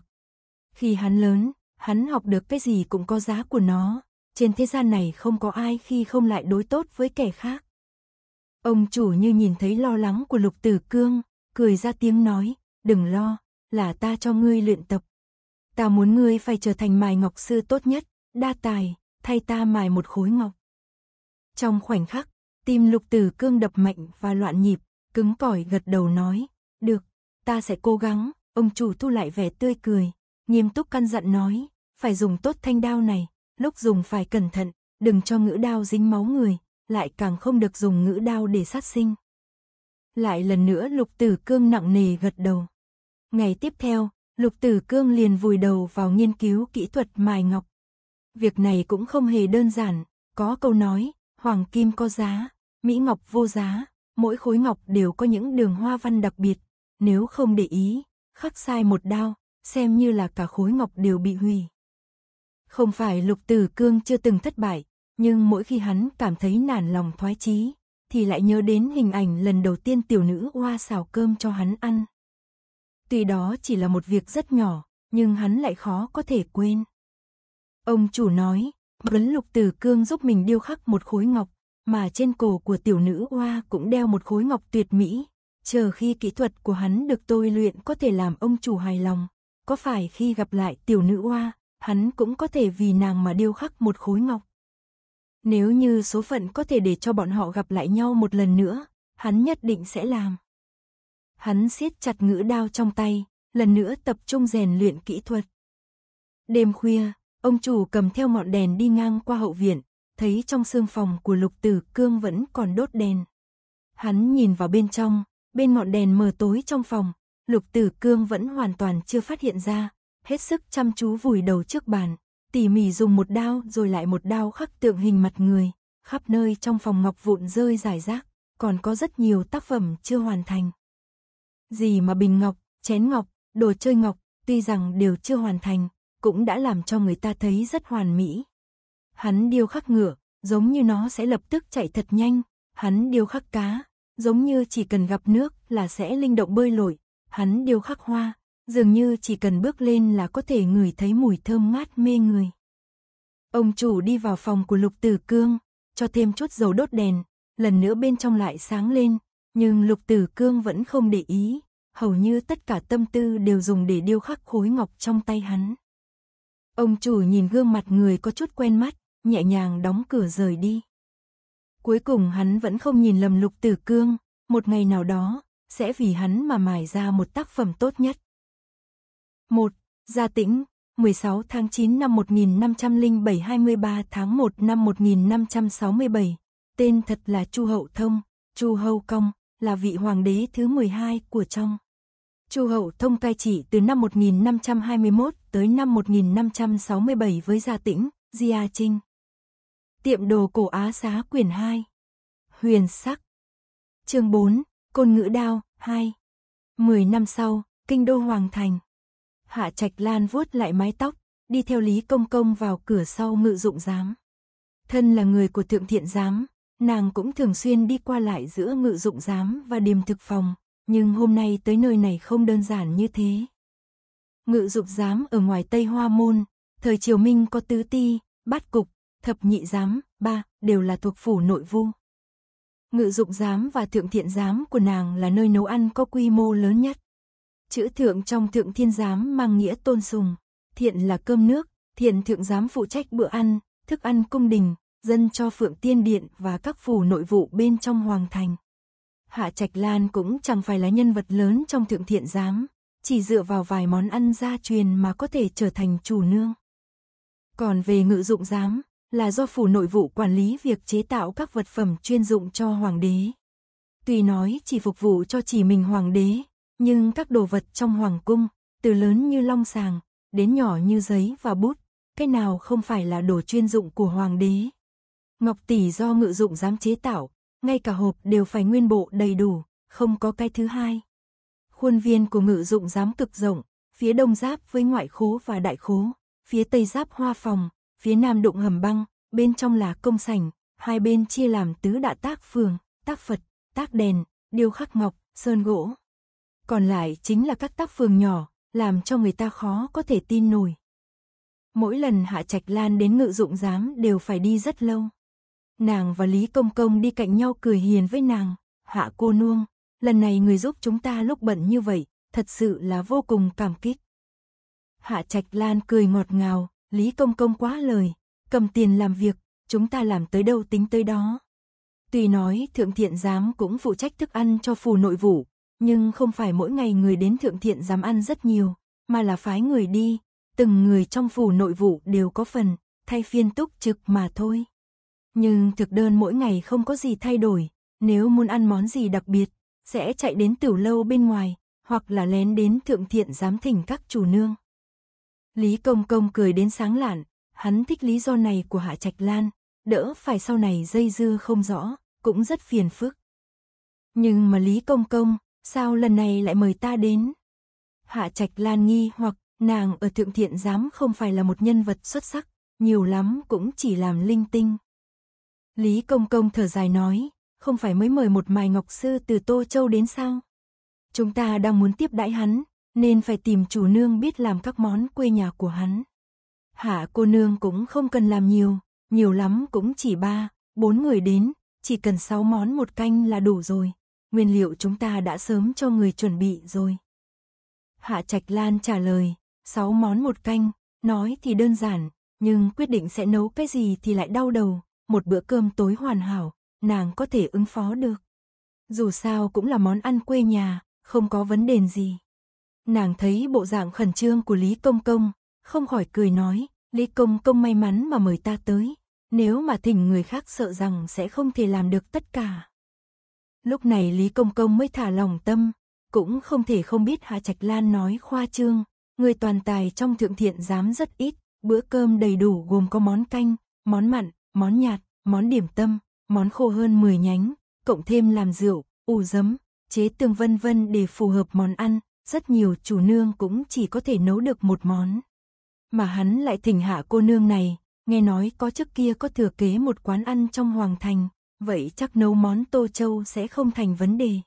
Khi hắn lớn, hắn học được cái gì cũng có giá của nó, trên thế gian này không có ai khi không lại đối tốt với kẻ khác. Ông chủ như nhìn thấy lo lắng của lục tử cương, cười ra tiếng nói, đừng lo, là ta cho ngươi luyện tập. Ta muốn ngươi phải trở thành mài ngọc sư tốt nhất, đa tài, thay ta mài một khối ngọc. Trong khoảnh khắc, tim lục tử cương đập mạnh và loạn nhịp, cứng cỏi gật đầu nói, được, ta sẽ cố gắng, ông chủ thu lại vẻ tươi cười, nghiêm túc căn dặn nói, phải dùng tốt thanh đao này, lúc dùng phải cẩn thận, đừng cho ngữ đao dính máu người, lại càng không được dùng ngữ đao để sát sinh. Lại lần nữa lục tử cương nặng nề gật đầu. Ngày tiếp theo, lục tử cương liền vùi đầu vào nghiên cứu kỹ thuật mài ngọc. Việc này cũng không hề đơn giản, có câu nói, hoàng kim có giá, mỹ ngọc vô giá, mỗi khối ngọc đều có những đường hoa văn đặc biệt, nếu không để ý, khắc sai một đao, xem như là cả khối ngọc đều bị hủy. Không phải lục tử cương chưa từng thất bại, nhưng mỗi khi hắn cảm thấy nản lòng thoái chí, thì lại nhớ đến hình ảnh lần đầu tiên tiểu nữ hoa xào cơm cho hắn ăn. Tuy đó chỉ là một việc rất nhỏ, nhưng hắn lại khó có thể quên. Ông chủ nói, Tuấn Lục Tử Cương giúp mình điêu khắc một khối ngọc, mà trên cổ của tiểu nữ hoa cũng đeo một khối ngọc tuyệt mỹ. Chờ khi kỹ thuật của hắn được tôi luyện có thể làm ông chủ hài lòng, có phải khi gặp lại tiểu nữ hoa, hắn cũng có thể vì nàng mà điêu khắc một khối ngọc. Nếu như số phận có thể để cho bọn họ gặp lại nhau một lần nữa, hắn nhất định sẽ làm. Hắn siết chặt ngữ đao trong tay, lần nữa tập trung rèn luyện kỹ thuật. Đêm khuya, ông chủ cầm theo ngọn đèn đi ngang qua hậu viện, thấy trong sương phòng của lục tử cương vẫn còn đốt đèn. Hắn nhìn vào bên trong, bên ngọn đèn mờ tối trong phòng, lục tử cương vẫn hoàn toàn chưa phát hiện ra, hết sức chăm chú vùi đầu trước bàn, tỉ mỉ dùng một đao rồi lại một đao khắc tượng hình mặt người, khắp nơi trong phòng ngọc vụn rơi rải rác, còn có rất nhiều tác phẩm chưa hoàn thành. Gì mà bình ngọc, chén ngọc, đồ chơi ngọc, tuy rằng đều chưa hoàn thành, cũng đã làm cho người ta thấy rất hoàn mỹ. Hắn điêu khắc ngựa, giống như nó sẽ lập tức chạy thật nhanh, hắn điêu khắc cá, giống như chỉ cần gặp nước là sẽ linh động bơi lội, hắn điêu khắc hoa, Dường như chỉ cần bước lên là có thể ngửi thấy mùi thơm mát mê người. Ông chủ đi vào phòng của Lục Tử Cương, cho thêm chút dầu đốt đèn, lần nữa bên trong lại sáng lên, nhưng Lục Tử Cương vẫn không để ý, hầu như tất cả tâm tư đều dùng để điêu khắc khối ngọc trong tay hắn. Ông chủ nhìn gương mặt người có chút quen mắt, nhẹ nhàng đóng cửa rời đi. Cuối cùng hắn vẫn không nhìn lầm Lục Tử Cương, một ngày nào đó, sẽ vì hắn mà mài ra một tác phẩm tốt nhất. 1. Gia Tĩnh 16 tháng 9 năm 1507 23 tháng 1 năm 1567 Tên thật là Chu Hậu Thông, Chu Hậu Công, là vị hoàng đế thứ 12 của trong. Chu Hậu Thông cai trị từ năm 1521 tới năm 1567 với Gia Tĩnh, Gia Trinh. Tiệm đồ cổ Á Xá quyển 2. Huyền sắc. Chương 4, Côn ngữ đao 2. 10 năm sau, kinh đô hoàng thành. Hạ Trạch Lan vuốt lại mái tóc, đi theo Lý Công Công vào cửa sau ngự dụng giám. Thân là người của thượng thiện giám, nàng cũng thường xuyên đi qua lại giữa ngự dụng giám và điềm thực phòng, nhưng hôm nay tới nơi này không đơn giản như thế. Ngự dụng giám ở ngoài Tây Hoa Môn, thời triều Minh có tứ ti, bát cục, thập nhị giám, ba, đều là thuộc phủ nội vu. Ngự dụng giám và thượng thiện giám của nàng là nơi nấu ăn có quy mô lớn nhất. Chữ thượng trong thượng thiên giám mang nghĩa tôn sùng, thiện là cơm nước, thiện thượng giám phụ trách bữa ăn, thức ăn cung đình, dân cho phượng tiên điện và các phủ nội vụ bên trong hoàng thành. Hạ Trạch Lan cũng chẳng phải là nhân vật lớn trong thượng thiện giám, chỉ dựa vào vài món ăn gia truyền mà có thể trở thành chủ nương. Còn về ngự dụng giám, là do phủ nội vụ quản lý việc chế tạo các vật phẩm chuyên dụng cho hoàng đế. Tuy nói chỉ phục vụ cho chỉ mình hoàng đế, nhưng các đồ vật trong hoàng cung, từ lớn như long sàng, đến nhỏ như giấy và bút, cái nào không phải là đồ chuyên dụng của hoàng đế. Ngọc tỷ do ngự dụng dám chế tạo, ngay cả hộp đều phải nguyên bộ đầy đủ, không có cái thứ hai. Khuôn viên của ngự dụng giám cực rộng, phía đông giáp với ngoại khố và đại khố, phía tây giáp hoa phòng, phía nam đụng hầm băng, bên trong là công sảnh, hai bên chia làm tứ đạ tác phường, tác Phật, tác đèn, điêu khắc ngọc, sơn gỗ còn lại chính là các tác phường nhỏ, làm cho người ta khó có thể tin nổi. Mỗi lần Hạ Trạch Lan đến ngự dụng giám đều phải đi rất lâu. Nàng và Lý Công Công đi cạnh nhau cười hiền với nàng, Hạ cô nuông, lần này người giúp chúng ta lúc bận như vậy, thật sự là vô cùng cảm kích. Hạ Trạch Lan cười ngọt ngào, Lý Công Công quá lời, cầm tiền làm việc, chúng ta làm tới đâu tính tới đó. Tuy nói thượng thiện giám cũng phụ trách thức ăn cho phù nội vụ, nhưng không phải mỗi ngày người đến thượng thiện dám ăn rất nhiều, mà là phái người đi, từng người trong phủ nội vụ đều có phần, thay phiên túc trực mà thôi. Nhưng thực đơn mỗi ngày không có gì thay đổi, nếu muốn ăn món gì đặc biệt, sẽ chạy đến tiểu lâu bên ngoài, hoặc là lén đến thượng thiện giám thỉnh các chủ nương. Lý Công Công cười đến sáng lạn, hắn thích lý do này của Hạ Trạch Lan, đỡ phải sau này dây dưa không rõ, cũng rất phiền phức. Nhưng mà Lý Công Công, Sao lần này lại mời ta đến? Hạ Trạch Lan nghi hoặc nàng ở thượng thiện giám không phải là một nhân vật xuất sắc, nhiều lắm cũng chỉ làm linh tinh. Lý Công Công thở dài nói, không phải mới mời một mài ngọc sư từ Tô Châu đến sao? Chúng ta đang muốn tiếp đãi hắn, nên phải tìm chủ nương biết làm các món quê nhà của hắn. Hạ cô nương cũng không cần làm nhiều, nhiều lắm cũng chỉ ba, bốn người đến, chỉ cần sáu món một canh là đủ rồi nguyên liệu chúng ta đã sớm cho người chuẩn bị rồi. Hạ Trạch Lan trả lời, sáu món một canh, nói thì đơn giản, nhưng quyết định sẽ nấu cái gì thì lại đau đầu, một bữa cơm tối hoàn hảo, nàng có thể ứng phó được. Dù sao cũng là món ăn quê nhà, không có vấn đề gì. Nàng thấy bộ dạng khẩn trương của Lý Công Công, không khỏi cười nói, Lý Công Công may mắn mà mời ta tới, nếu mà thỉnh người khác sợ rằng sẽ không thể làm được tất cả. Lúc này Lý Công Công mới thả lòng tâm, cũng không thể không biết Hạ Trạch Lan nói khoa trương, người toàn tài trong thượng thiện dám rất ít, bữa cơm đầy đủ gồm có món canh, món mặn, món nhạt, món điểm tâm, món khô hơn 10 nhánh, cộng thêm làm rượu, ủ giấm, chế tương vân vân để phù hợp món ăn, rất nhiều chủ nương cũng chỉ có thể nấu được một món. Mà hắn lại thỉnh hạ cô nương này, nghe nói có trước kia có thừa kế một quán ăn trong Hoàng Thành, vậy chắc nấu món tô châu sẽ không thành vấn đề.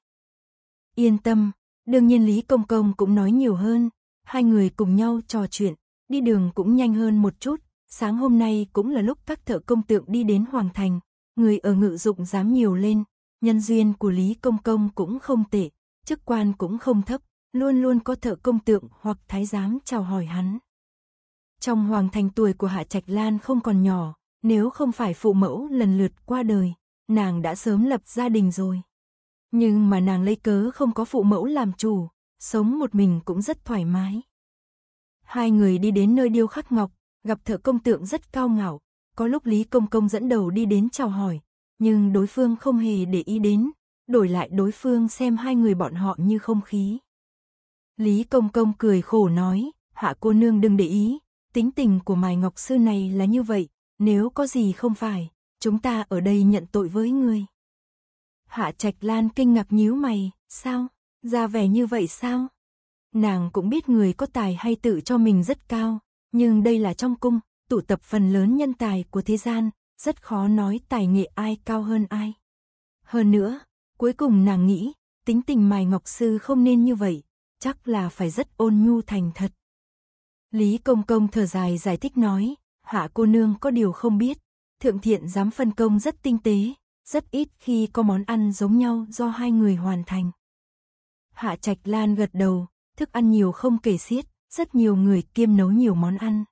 Yên tâm, đương nhiên Lý Công Công cũng nói nhiều hơn, hai người cùng nhau trò chuyện, đi đường cũng nhanh hơn một chút, sáng hôm nay cũng là lúc các thợ công tượng đi đến Hoàng Thành, người ở ngự dụng dám nhiều lên, nhân duyên của Lý Công Công cũng không tệ, chức quan cũng không thấp, luôn luôn có thợ công tượng hoặc thái giám chào hỏi hắn. Trong Hoàng Thành tuổi của Hạ Trạch Lan không còn nhỏ, nếu không phải phụ mẫu lần lượt qua đời, nàng đã sớm lập gia đình rồi. Nhưng mà nàng lấy cớ không có phụ mẫu làm chủ, sống một mình cũng rất thoải mái. Hai người đi đến nơi điêu khắc ngọc, gặp thợ công tượng rất cao ngạo, có lúc Lý Công Công dẫn đầu đi đến chào hỏi, nhưng đối phương không hề để ý đến, đổi lại đối phương xem hai người bọn họ như không khí. Lý Công Công cười khổ nói, hạ cô nương đừng để ý, tính tình của Mài Ngọc Sư này là như vậy, nếu có gì không phải, chúng ta ở đây nhận tội với ngươi. Hạ Trạch Lan kinh ngạc nhíu mày, sao? Ra vẻ như vậy sao? Nàng cũng biết người có tài hay tự cho mình rất cao, nhưng đây là trong cung, tụ tập phần lớn nhân tài của thế gian, rất khó nói tài nghệ ai cao hơn ai. Hơn nữa, cuối cùng nàng nghĩ, tính tình Mài Ngọc Sư không nên như vậy, chắc là phải rất ôn nhu thành thật. Lý Công Công thở dài giải thích nói, hạ cô nương có điều không biết, Thượng thiện dám phân công rất tinh tế, rất ít khi có món ăn giống nhau do hai người hoàn thành. Hạ Trạch Lan gật đầu, thức ăn nhiều không kể xiết, rất nhiều người kiêm nấu nhiều món ăn.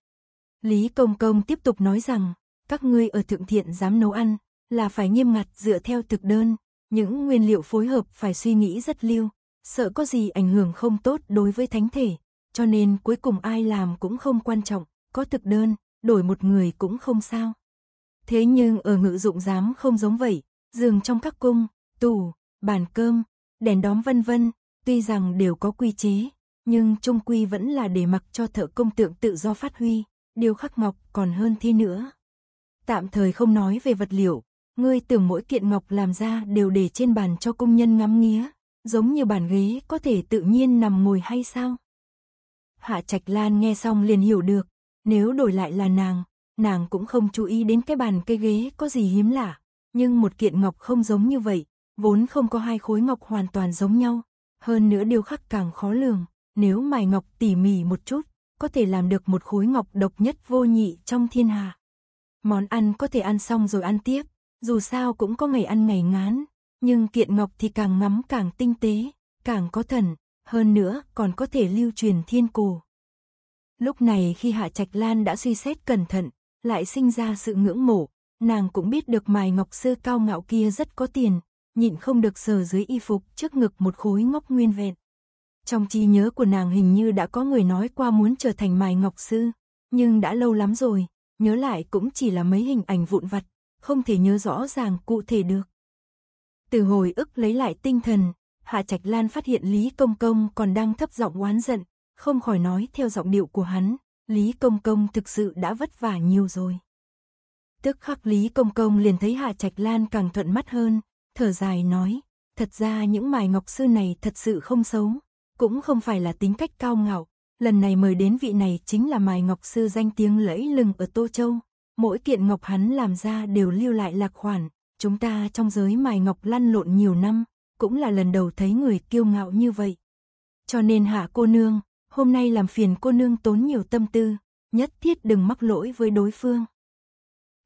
Lý Công Công tiếp tục nói rằng, các ngươi ở thượng thiện dám nấu ăn, là phải nghiêm ngặt dựa theo thực đơn, những nguyên liệu phối hợp phải suy nghĩ rất lưu, sợ có gì ảnh hưởng không tốt đối với thánh thể, cho nên cuối cùng ai làm cũng không quan trọng, có thực đơn, đổi một người cũng không sao. Thế nhưng ở ngự dụng giám không giống vậy, giường trong các cung, tủ, bàn cơm, đèn đóm vân vân, tuy rằng đều có quy chế, nhưng trung quy vẫn là để mặc cho thợ công tượng tự do phát huy, điều khắc ngọc còn hơn thi nữa. Tạm thời không nói về vật liệu, ngươi tưởng mỗi kiện ngọc làm ra đều để trên bàn cho công nhân ngắm nghía, giống như bàn ghế có thể tự nhiên nằm ngồi hay sao? Hạ Trạch Lan nghe xong liền hiểu được, nếu đổi lại là nàng, nàng cũng không chú ý đến cái bàn cái ghế có gì hiếm lạ. Nhưng một kiện ngọc không giống như vậy, vốn không có hai khối ngọc hoàn toàn giống nhau. Hơn nữa điều khắc càng khó lường, nếu mài ngọc tỉ mỉ một chút, có thể làm được một khối ngọc độc nhất vô nhị trong thiên hạ. Món ăn có thể ăn xong rồi ăn tiếp, dù sao cũng có ngày ăn ngày ngán, nhưng kiện ngọc thì càng ngắm càng tinh tế, càng có thần, hơn nữa còn có thể lưu truyền thiên cổ. Lúc này khi Hạ Trạch Lan đã suy xét cẩn thận, lại sinh ra sự ngưỡng mộ. Nàng cũng biết được mài ngọc sư cao ngạo kia rất có tiền, nhịn không được sờ dưới y phục trước ngực một khối ngốc nguyên vẹn. Trong trí nhớ của nàng hình như đã có người nói qua muốn trở thành mài ngọc sư, nhưng đã lâu lắm rồi, nhớ lại cũng chỉ là mấy hình ảnh vụn vặt, không thể nhớ rõ ràng cụ thể được. Từ hồi ức lấy lại tinh thần, Hạ Trạch Lan phát hiện Lý Công Công còn đang thấp giọng oán giận, không khỏi nói theo giọng điệu của hắn, Lý Công Công thực sự đã vất vả nhiều rồi. Tức khắc Lý Công Công liền thấy Hạ Trạch Lan càng thuận mắt hơn, thở dài nói, thật ra những mài ngọc sư này thật sự không xấu, cũng không phải là tính cách cao ngạo, lần này mời đến vị này chính là mài ngọc sư danh tiếng lẫy lừng ở Tô Châu, mỗi kiện ngọc hắn làm ra đều lưu lại lạc khoản, chúng ta trong giới mài ngọc lăn lộn nhiều năm, cũng là lần đầu thấy người kiêu ngạo như vậy. Cho nên hạ cô nương, hôm nay làm phiền cô nương tốn nhiều tâm tư, nhất thiết đừng mắc lỗi với đối phương.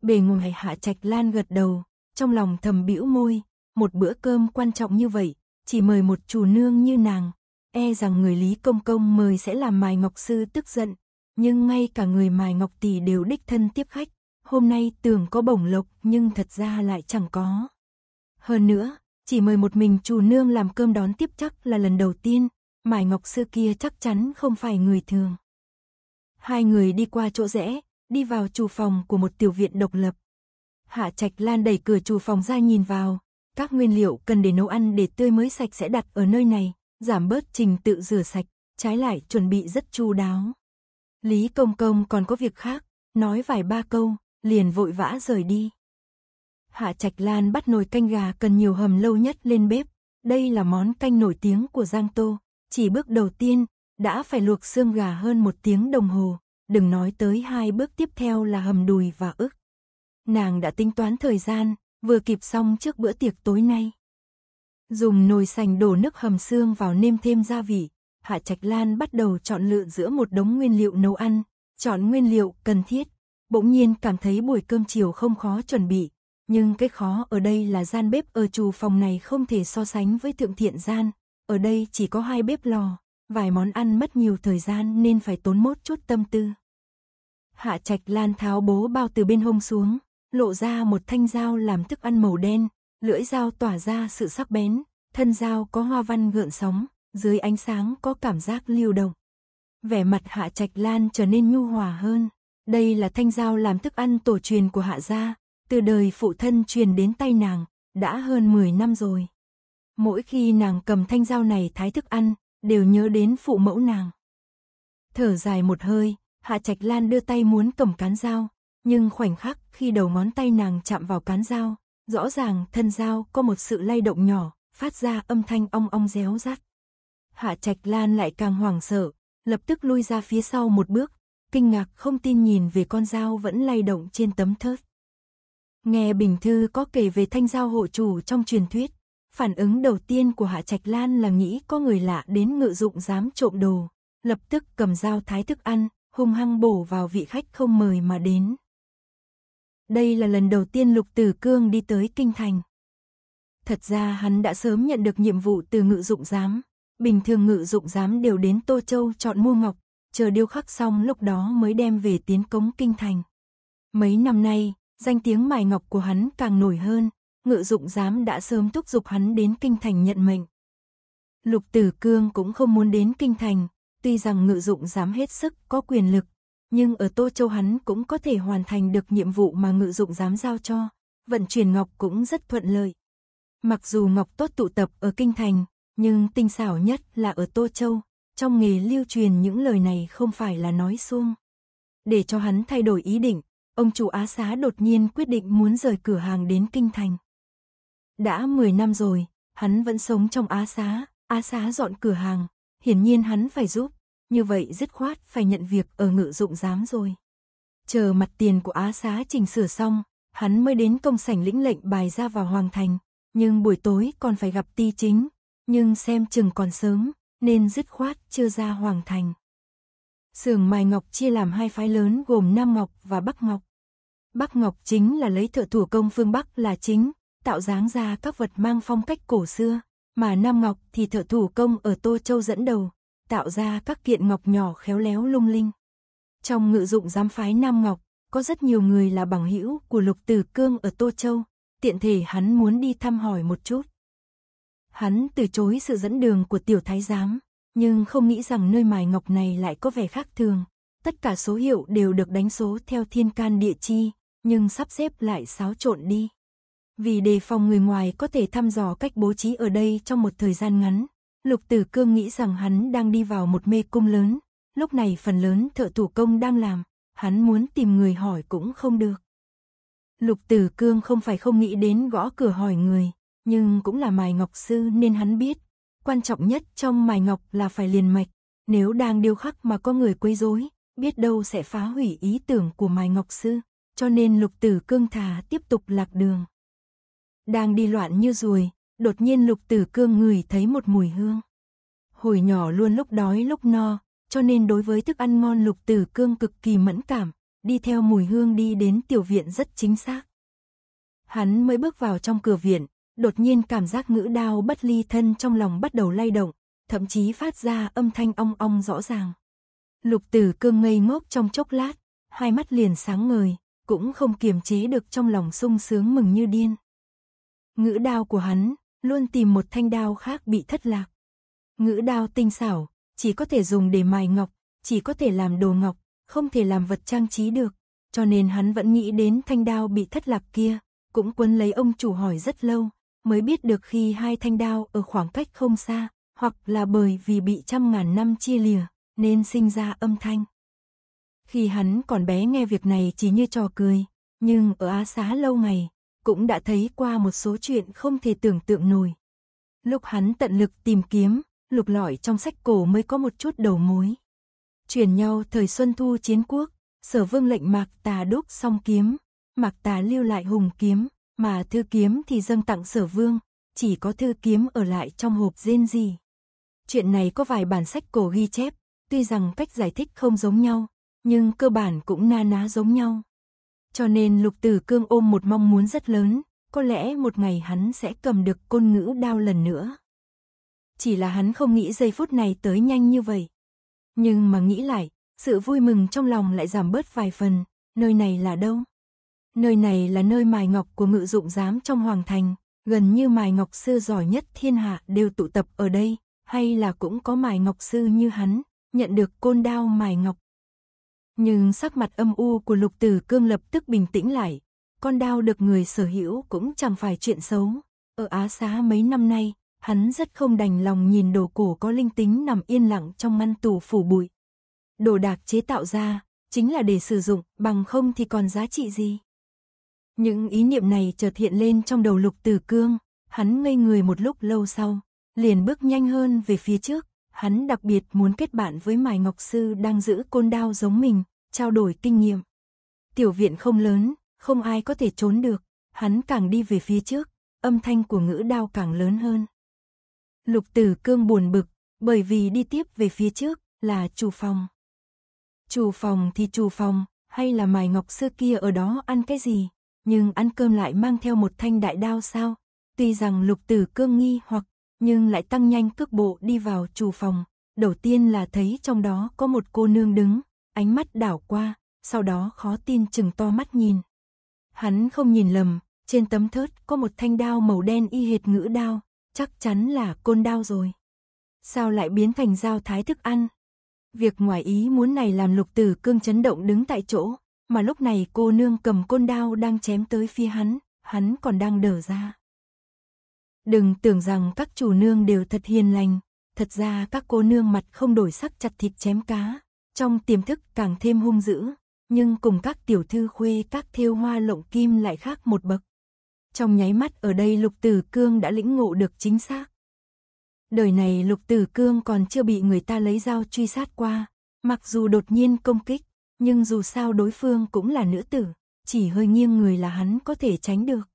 Bề ngoài hạ trạch lan gật đầu, trong lòng thầm bĩu môi, một bữa cơm quan trọng như vậy, chỉ mời một chủ nương như nàng, e rằng người Lý Công Công mời sẽ làm Mài Ngọc Sư tức giận, nhưng ngay cả người Mài Ngọc Tỷ đều đích thân tiếp khách, hôm nay tưởng có bổng lộc nhưng thật ra lại chẳng có. Hơn nữa, chỉ mời một mình chủ nương làm cơm đón tiếp chắc là lần đầu tiên, Mải Ngọc Sư kia chắc chắn không phải người thường. Hai người đi qua chỗ rẽ, đi vào chủ phòng của một tiểu viện độc lập. Hạ Trạch Lan đẩy cửa chủ phòng ra nhìn vào, các nguyên liệu cần để nấu ăn để tươi mới sạch sẽ đặt ở nơi này, giảm bớt trình tự rửa sạch, trái lại chuẩn bị rất chu đáo. Lý Công Công còn có việc khác, nói vài ba câu, liền vội vã rời đi. Hạ Trạch Lan bắt nồi canh gà cần nhiều hầm lâu nhất lên bếp, đây là món canh nổi tiếng của Giang Tô, chỉ bước đầu tiên, đã phải luộc xương gà hơn một tiếng đồng hồ, đừng nói tới hai bước tiếp theo là hầm đùi và ức. Nàng đã tính toán thời gian, vừa kịp xong trước bữa tiệc tối nay. Dùng nồi sành đổ nước hầm xương vào nêm thêm gia vị, Hạ Trạch Lan bắt đầu chọn lựa giữa một đống nguyên liệu nấu ăn, chọn nguyên liệu cần thiết. Bỗng nhiên cảm thấy buổi cơm chiều không khó chuẩn bị, nhưng cái khó ở đây là gian bếp ở trù phòng này không thể so sánh với thượng thiện gian, ở đây chỉ có hai bếp lò, vài món ăn mất nhiều thời gian nên phải tốn mốt chút tâm tư. Hạ Trạch Lan tháo bố bao từ bên hông xuống, lộ ra một thanh dao làm thức ăn màu đen, lưỡi dao tỏa ra sự sắc bén, thân dao có hoa văn gợn sóng, dưới ánh sáng có cảm giác lưu động. Vẻ mặt Hạ Trạch Lan trở nên nhu hòa hơn, đây là thanh dao làm thức ăn tổ truyền của Hạ gia, từ đời phụ thân truyền đến tay nàng, đã hơn 10 năm rồi. Mỗi khi nàng cầm thanh dao này thái thức ăn, đều nhớ đến phụ mẫu nàng. Thở dài một hơi, Hạ Trạch Lan đưa tay muốn cầm cán dao, nhưng khoảnh khắc khi đầu ngón tay nàng chạm vào cán dao, rõ ràng thân dao có một sự lay động nhỏ, phát ra âm thanh ong ong réo rắt. Hạ Trạch Lan lại càng hoảng sợ, lập tức lui ra phía sau một bước, kinh ngạc không tin nhìn về con dao vẫn lay động trên tấm thớt. Nghe Bình Thư có kể về thanh dao hộ chủ trong truyền thuyết, Phản ứng đầu tiên của Hạ Trạch Lan là nghĩ có người lạ đến ngự dụng dám trộm đồ, lập tức cầm dao thái thức ăn, hung hăng bổ vào vị khách không mời mà đến. Đây là lần đầu tiên Lục Tử Cương đi tới Kinh Thành. Thật ra hắn đã sớm nhận được nhiệm vụ từ ngự dụng giám. Bình thường ngự dụng giám đều đến Tô Châu chọn mua ngọc, chờ điêu khắc xong lúc đó mới đem về tiến cống Kinh Thành. Mấy năm nay, danh tiếng mài ngọc của hắn càng nổi hơn, ngự dụng giám đã sớm thúc giục hắn đến kinh thành nhận mệnh. Lục Tử Cương cũng không muốn đến kinh thành, tuy rằng ngự dụng giám hết sức có quyền lực, nhưng ở Tô Châu hắn cũng có thể hoàn thành được nhiệm vụ mà ngự dụng giám giao cho, vận chuyển ngọc cũng rất thuận lợi. Mặc dù ngọc tốt tụ tập ở kinh thành, nhưng tinh xảo nhất là ở Tô Châu, trong nghề lưu truyền những lời này không phải là nói suông. Để cho hắn thay đổi ý định, ông chủ Á Xá đột nhiên quyết định muốn rời cửa hàng đến kinh thành. Đã 10 năm rồi, hắn vẫn sống trong á xá, á xá dọn cửa hàng, hiển nhiên hắn phải giúp, như vậy dứt khoát phải nhận việc ở ngự dụng giám rồi. Chờ mặt tiền của á xá chỉnh sửa xong, hắn mới đến công sảnh lĩnh lệnh bài ra vào hoàng thành, nhưng buổi tối còn phải gặp ti chính, nhưng xem chừng còn sớm, nên dứt khoát chưa ra hoàng thành. Sường Mai Ngọc chia làm hai phái lớn gồm Nam Ngọc và Bắc Ngọc. Bắc Ngọc chính là lấy thợ thủ công phương Bắc là chính, tạo dáng ra các vật mang phong cách cổ xưa, mà Nam Ngọc thì thợ thủ công ở Tô Châu dẫn đầu, tạo ra các kiện ngọc nhỏ khéo léo lung linh. Trong ngự dụng giám phái Nam Ngọc, có rất nhiều người là bằng hữu của Lục Tử Cương ở Tô Châu, tiện thể hắn muốn đi thăm hỏi một chút. Hắn từ chối sự dẫn đường của tiểu thái giám, nhưng không nghĩ rằng nơi mài ngọc này lại có vẻ khác thường. Tất cả số hiệu đều được đánh số theo thiên can địa chi, nhưng sắp xếp lại xáo trộn đi. Vì đề phòng người ngoài có thể thăm dò cách bố trí ở đây trong một thời gian ngắn, Lục Tử Cương nghĩ rằng hắn đang đi vào một mê cung lớn, lúc này phần lớn thợ thủ công đang làm, hắn muốn tìm người hỏi cũng không được. Lục Tử Cương không phải không nghĩ đến gõ cửa hỏi người, nhưng cũng là mài ngọc sư nên hắn biết, quan trọng nhất trong mài ngọc là phải liền mạch, nếu đang điêu khắc mà có người quấy rối, biết đâu sẽ phá hủy ý tưởng của mài ngọc sư, cho nên Lục Tử Cương thà tiếp tục lạc đường. Đang đi loạn như ruồi, đột nhiên lục tử cương ngửi thấy một mùi hương. Hồi nhỏ luôn lúc đói lúc no, cho nên đối với thức ăn ngon lục tử cương cực kỳ mẫn cảm, đi theo mùi hương đi đến tiểu viện rất chính xác. Hắn mới bước vào trong cửa viện, đột nhiên cảm giác ngữ đau bất ly thân trong lòng bắt đầu lay động, thậm chí phát ra âm thanh ong ong rõ ràng. Lục tử cương ngây ngốc trong chốc lát, hai mắt liền sáng ngời, cũng không kiềm chế được trong lòng sung sướng mừng như điên. Ngữ đao của hắn luôn tìm một thanh đao khác bị thất lạc. Ngữ đao tinh xảo, chỉ có thể dùng để mài ngọc, chỉ có thể làm đồ ngọc, không thể làm vật trang trí được, cho nên hắn vẫn nghĩ đến thanh đao bị thất lạc kia, cũng quấn lấy ông chủ hỏi rất lâu, mới biết được khi hai thanh đao ở khoảng cách không xa, hoặc là bởi vì bị trăm ngàn năm chia lìa, nên sinh ra âm thanh. Khi hắn còn bé nghe việc này chỉ như trò cười, nhưng ở Á Xá lâu ngày, cũng đã thấy qua một số chuyện không thể tưởng tượng nổi. Lúc hắn tận lực tìm kiếm, lục lọi trong sách cổ mới có một chút đầu mối. Chuyển nhau thời Xuân Thu chiến quốc, sở vương lệnh mạc tà đúc song kiếm, mạc tà lưu lại hùng kiếm, mà thư kiếm thì dâng tặng sở vương, chỉ có thư kiếm ở lại trong hộp rên gì. Chuyện này có vài bản sách cổ ghi chép, tuy rằng cách giải thích không giống nhau, nhưng cơ bản cũng na ná giống nhau. Cho nên lục tử cương ôm một mong muốn rất lớn, có lẽ một ngày hắn sẽ cầm được côn ngữ đao lần nữa. Chỉ là hắn không nghĩ giây phút này tới nhanh như vậy. Nhưng mà nghĩ lại, sự vui mừng trong lòng lại giảm bớt vài phần, nơi này là đâu? Nơi này là nơi mài ngọc của ngự dụng giám trong hoàng thành, gần như mài ngọc sư giỏi nhất thiên hạ đều tụ tập ở đây, hay là cũng có mài ngọc sư như hắn, nhận được côn đao mài ngọc nhưng sắc mặt âm u của lục tử cương lập tức bình tĩnh lại. Con đao được người sở hữu cũng chẳng phải chuyện xấu. Ở Á Xá mấy năm nay, hắn rất không đành lòng nhìn đồ cổ có linh tính nằm yên lặng trong ngăn tủ phủ bụi. Đồ đạc chế tạo ra, chính là để sử dụng, bằng không thì còn giá trị gì. Những ý niệm này chợt hiện lên trong đầu lục tử cương, hắn ngây người một lúc lâu sau, liền bước nhanh hơn về phía trước, hắn đặc biệt muốn kết bạn với Mài Ngọc Sư đang giữ côn đao giống mình, trao đổi kinh nghiệm. Tiểu viện không lớn, không ai có thể trốn được, hắn càng đi về phía trước, âm thanh của ngữ đao càng lớn hơn. Lục tử cương buồn bực, bởi vì đi tiếp về phía trước là chủ phòng. Chủ phòng thì chủ phòng, hay là mài ngọc sư kia ở đó ăn cái gì, nhưng ăn cơm lại mang theo một thanh đại đao sao? Tuy rằng lục tử cương nghi hoặc nhưng lại tăng nhanh cước bộ đi vào chủ phòng. Đầu tiên là thấy trong đó có một cô nương đứng, ánh mắt đảo qua, sau đó khó tin chừng to mắt nhìn. Hắn không nhìn lầm, trên tấm thớt có một thanh đao màu đen y hệt ngữ đao, chắc chắn là côn đao rồi. Sao lại biến thành dao thái thức ăn? Việc ngoài ý muốn này làm lục tử cương chấn động đứng tại chỗ, mà lúc này cô nương cầm côn đao đang chém tới phía hắn, hắn còn đang đờ ra. Đừng tưởng rằng các chủ nương đều thật hiền lành, thật ra các cô nương mặt không đổi sắc chặt thịt chém cá, trong tiềm thức càng thêm hung dữ, nhưng cùng các tiểu thư khuê các thêu hoa lộng kim lại khác một bậc. Trong nháy mắt ở đây Lục Tử Cương đã lĩnh ngộ được chính xác. Đời này Lục Tử Cương còn chưa bị người ta lấy dao truy sát qua, mặc dù đột nhiên công kích, nhưng dù sao đối phương cũng là nữ tử, chỉ hơi nghiêng người là hắn có thể tránh được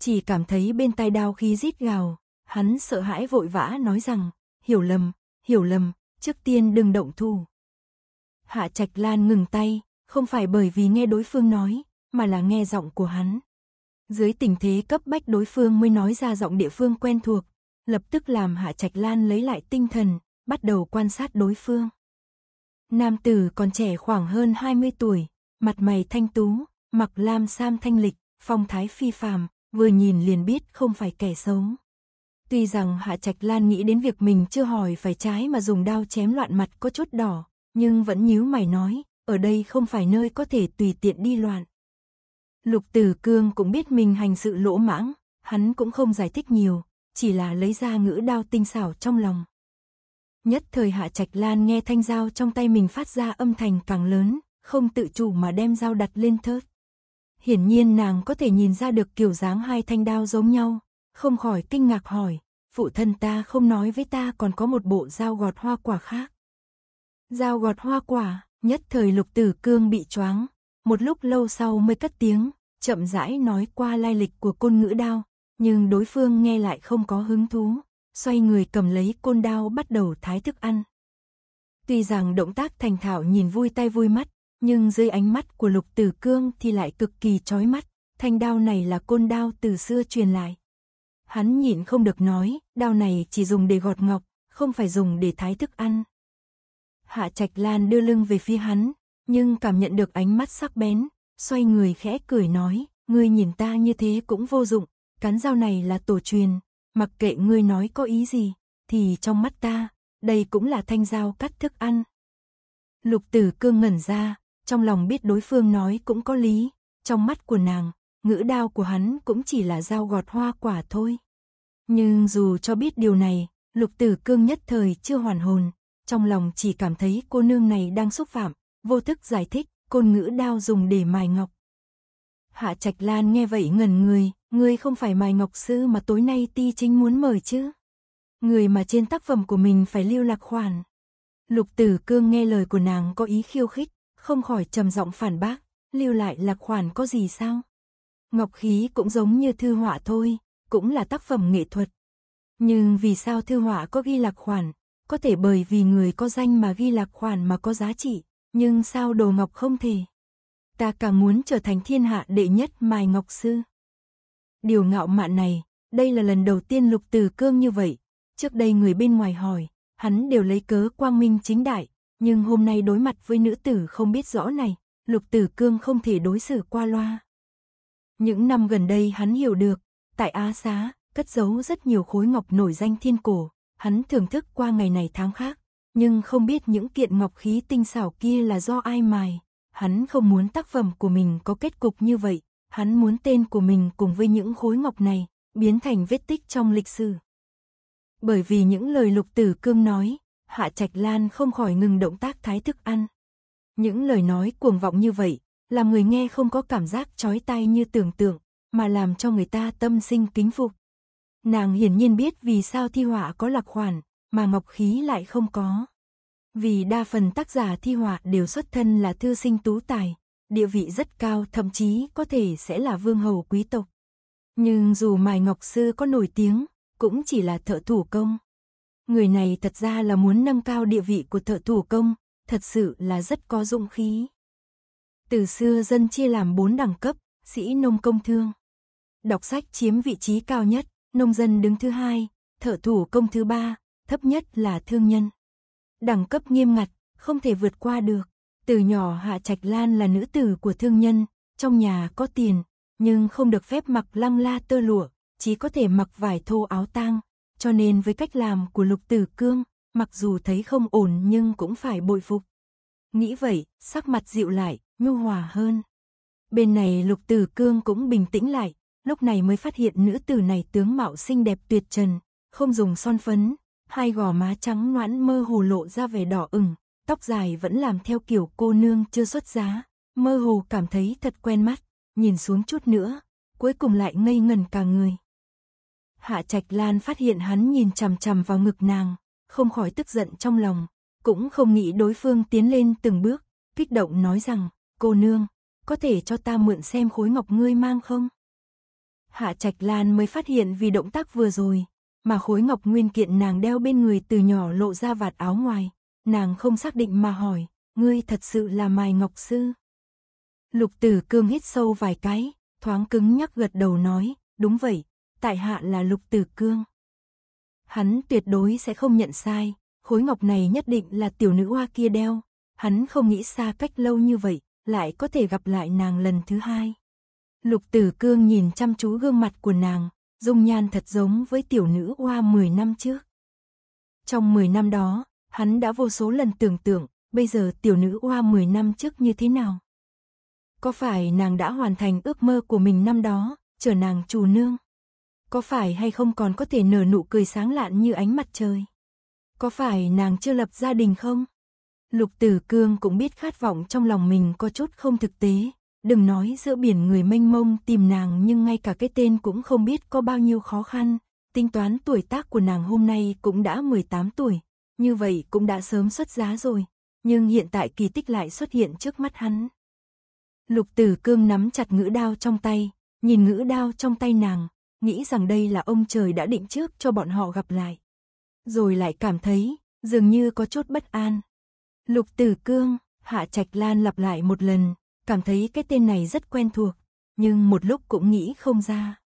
chỉ cảm thấy bên tai đau khi rít gào, hắn sợ hãi vội vã nói rằng, hiểu lầm, hiểu lầm, trước tiên đừng động thủ. Hạ Trạch Lan ngừng tay, không phải bởi vì nghe đối phương nói, mà là nghe giọng của hắn. Dưới tình thế cấp bách đối phương mới nói ra giọng địa phương quen thuộc, lập tức làm Hạ Trạch Lan lấy lại tinh thần, bắt đầu quan sát đối phương. Nam tử còn trẻ khoảng hơn 20 tuổi, mặt mày thanh tú, mặc lam sam thanh lịch, phong thái phi phàm, vừa nhìn liền biết không phải kẻ xấu. Tuy rằng Hạ Trạch Lan nghĩ đến việc mình chưa hỏi phải trái mà dùng đao chém loạn mặt có chút đỏ, nhưng vẫn nhíu mày nói, ở đây không phải nơi có thể tùy tiện đi loạn. Lục Tử Cương cũng biết mình hành sự lỗ mãng, hắn cũng không giải thích nhiều, chỉ là lấy ra ngữ đao tinh xảo trong lòng. Nhất thời Hạ Trạch Lan nghe thanh dao trong tay mình phát ra âm thanh càng lớn, không tự chủ mà đem dao đặt lên thớt. Hiển nhiên nàng có thể nhìn ra được kiểu dáng hai thanh đao giống nhau, không khỏi kinh ngạc hỏi, phụ thân ta không nói với ta còn có một bộ dao gọt hoa quả khác. Dao gọt hoa quả, nhất thời lục tử cương bị choáng, một lúc lâu sau mới cất tiếng, chậm rãi nói qua lai lịch của côn ngữ đao, nhưng đối phương nghe lại không có hứng thú, xoay người cầm lấy côn đao bắt đầu thái thức ăn. Tuy rằng động tác thành thạo nhìn vui tay vui mắt, nhưng dưới ánh mắt của lục tử cương thì lại cực kỳ chói mắt, thanh đao này là côn đao từ xưa truyền lại. Hắn nhịn không được nói, đao này chỉ dùng để gọt ngọc, không phải dùng để thái thức ăn. Hạ Trạch Lan đưa lưng về phía hắn, nhưng cảm nhận được ánh mắt sắc bén, xoay người khẽ cười nói, ngươi nhìn ta như thế cũng vô dụng, cán dao này là tổ truyền, mặc kệ ngươi nói có ý gì, thì trong mắt ta, đây cũng là thanh dao cắt thức ăn. Lục tử cương ngẩn ra, trong lòng biết đối phương nói cũng có lý, trong mắt của nàng, ngữ đao của hắn cũng chỉ là dao gọt hoa quả thôi. Nhưng dù cho biết điều này, lục tử cương nhất thời chưa hoàn hồn, trong lòng chỉ cảm thấy cô nương này đang xúc phạm, vô thức giải thích, côn ngữ đao dùng để mài ngọc. Hạ Trạch Lan nghe vậy ngẩn người, người không phải mài ngọc sư mà tối nay ti chính muốn mời chứ. Người mà trên tác phẩm của mình phải lưu lạc khoản. Lục tử cương nghe lời của nàng có ý khiêu khích, không khỏi trầm giọng phản bác, lưu lại lạc khoản có gì sao? Ngọc khí cũng giống như thư họa thôi, cũng là tác phẩm nghệ thuật. Nhưng vì sao thư họa có ghi lạc khoản, có thể bởi vì người có danh mà ghi lạc khoản mà có giá trị, nhưng sao đồ ngọc không thể? Ta càng muốn trở thành thiên hạ đệ nhất mài ngọc sư. Điều ngạo mạn này, đây là lần đầu tiên lục từ cương như vậy. Trước đây người bên ngoài hỏi, hắn đều lấy cớ quang minh chính đại, nhưng hôm nay đối mặt với nữ tử không biết rõ này, lục tử cương không thể đối xử qua loa. Những năm gần đây hắn hiểu được, tại Á Xá, cất giấu rất nhiều khối ngọc nổi danh thiên cổ, hắn thưởng thức qua ngày này tháng khác, nhưng không biết những kiện ngọc khí tinh xảo kia là do ai mài. Hắn không muốn tác phẩm của mình có kết cục như vậy, hắn muốn tên của mình cùng với những khối ngọc này, biến thành vết tích trong lịch sử. Bởi vì những lời lục tử cương nói, Hạ Trạch Lan không khỏi ngừng động tác thái thức ăn. Những lời nói cuồng vọng như vậy, làm người nghe không có cảm giác chói tai như tưởng tượng, mà làm cho người ta tâm sinh kính phục. Nàng hiển nhiên biết vì sao thi họa có lạc khoản, mà ngọc khí lại không có. Vì đa phần tác giả thi họa đều xuất thân là thư sinh tú tài, địa vị rất cao thậm chí có thể sẽ là vương hầu quý tộc. Nhưng dù Mài Ngọc Sư có nổi tiếng, cũng chỉ là thợ thủ công. Người này thật ra là muốn nâng cao địa vị của thợ thủ công, thật sự là rất có dụng khí. Từ xưa dân chia làm bốn đẳng cấp, sĩ nông công thương. Đọc sách chiếm vị trí cao nhất, nông dân đứng thứ hai, thợ thủ công thứ ba, thấp nhất là thương nhân. Đẳng cấp nghiêm ngặt, không thể vượt qua được. Từ nhỏ Hạ Trạch Lan là nữ tử của thương nhân, trong nhà có tiền, nhưng không được phép mặc lăng la tơ lụa, chỉ có thể mặc vải thô áo tang, cho nên với cách làm của Lục Tử Cương, mặc dù thấy không ổn nhưng cũng phải bội phục. Nghĩ vậy, sắc mặt dịu lại, nhu hòa hơn. Bên này Lục Tử Cương cũng bình tĩnh lại, lúc này mới phát hiện nữ tử này tướng mạo xinh đẹp tuyệt trần, không dùng son phấn, hai gò má trắng noãn mơ hồ lộ ra vẻ đỏ ửng, tóc dài vẫn làm theo kiểu cô nương chưa xuất giá, mơ hồ cảm thấy thật quen mắt, nhìn xuống chút nữa, cuối cùng lại ngây ngần cả người. Hạ Trạch Lan phát hiện hắn nhìn chằm chằm vào ngực nàng, không khỏi tức giận trong lòng, cũng không nghĩ đối phương tiến lên từng bước, kích động nói rằng, cô nương, có thể cho ta mượn xem khối ngọc ngươi mang không? Hạ Trạch Lan mới phát hiện vì động tác vừa rồi, mà khối ngọc nguyên kiện nàng đeo bên người từ nhỏ lộ ra vạt áo ngoài, nàng không xác định mà hỏi, ngươi thật sự là mài ngọc sư. Lục tử cương hít sâu vài cái, thoáng cứng nhắc gật đầu nói, đúng vậy, tại hạ là Lục Tử Cương. Hắn tuyệt đối sẽ không nhận sai, khối ngọc này nhất định là tiểu nữ hoa kia đeo, hắn không nghĩ xa cách lâu như vậy, lại có thể gặp lại nàng lần thứ hai. Lục Tử Cương nhìn chăm chú gương mặt của nàng, dung nhan thật giống với tiểu nữ hoa 10 năm trước. Trong 10 năm đó, hắn đã vô số lần tưởng tượng, bây giờ tiểu nữ hoa 10 năm trước như thế nào? Có phải nàng đã hoàn thành ước mơ của mình năm đó, trở nàng chủ nương? Có phải hay không còn có thể nở nụ cười sáng lạn như ánh mặt trời? Có phải nàng chưa lập gia đình không? Lục Tử Cương cũng biết khát vọng trong lòng mình có chút không thực tế, đừng nói giữa biển người mênh mông tìm nàng nhưng ngay cả cái tên cũng không biết có bao nhiêu khó khăn, tính toán tuổi tác của nàng hôm nay cũng đã 18 tuổi, như vậy cũng đã sớm xuất giá rồi, nhưng hiện tại kỳ tích lại xuất hiện trước mắt hắn. Lục Tử Cương nắm chặt ngữ đao trong tay, nhìn ngữ đao trong tay nàng, nghĩ rằng đây là ông trời đã định trước cho bọn họ gặp lại. Rồi lại cảm thấy, dường như có chút bất an. Lục Tử Cương, Hạ Trạch Lan lặp lại một lần, cảm thấy cái tên này rất quen thuộc, nhưng một lúc cũng nghĩ không ra.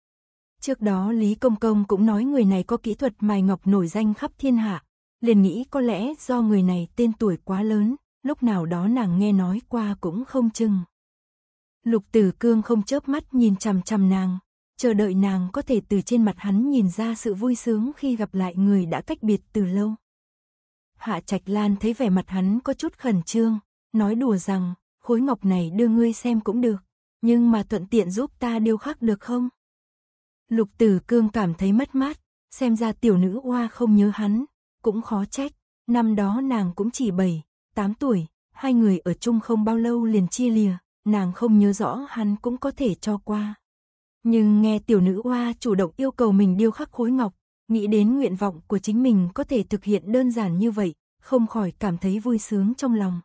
Trước đó Lý Công Công cũng nói người này có kỹ thuật mài ngọc nổi danh khắp thiên hạ, liền nghĩ có lẽ do người này tên tuổi quá lớn, lúc nào đó nàng nghe nói qua cũng không chừng. Lục Tử Cương không chớp mắt nhìn chằm chằm nàng, chờ đợi nàng có thể từ trên mặt hắn nhìn ra sự vui sướng khi gặp lại người đã cách biệt từ lâu. Hạ Trạch Lan thấy vẻ mặt hắn có chút khẩn trương, nói đùa rằng, khối ngọc này đưa ngươi xem cũng được, nhưng mà thuận tiện giúp ta điêu khắc được không? Lục Tử Cương cảm thấy mất mát, xem ra tiểu nữ oa không nhớ hắn, cũng khó trách, năm đó nàng cũng chỉ 7, 8 tuổi, hai người ở chung không bao lâu liền chia lìa, nàng không nhớ rõ hắn cũng có thể cho qua. Nhưng nghe tiểu nữ oa chủ động yêu cầu mình điêu khắc khối ngọc, nghĩ đến nguyện vọng của chính mình có thể thực hiện đơn giản như vậy, không khỏi cảm thấy vui sướng trong lòng.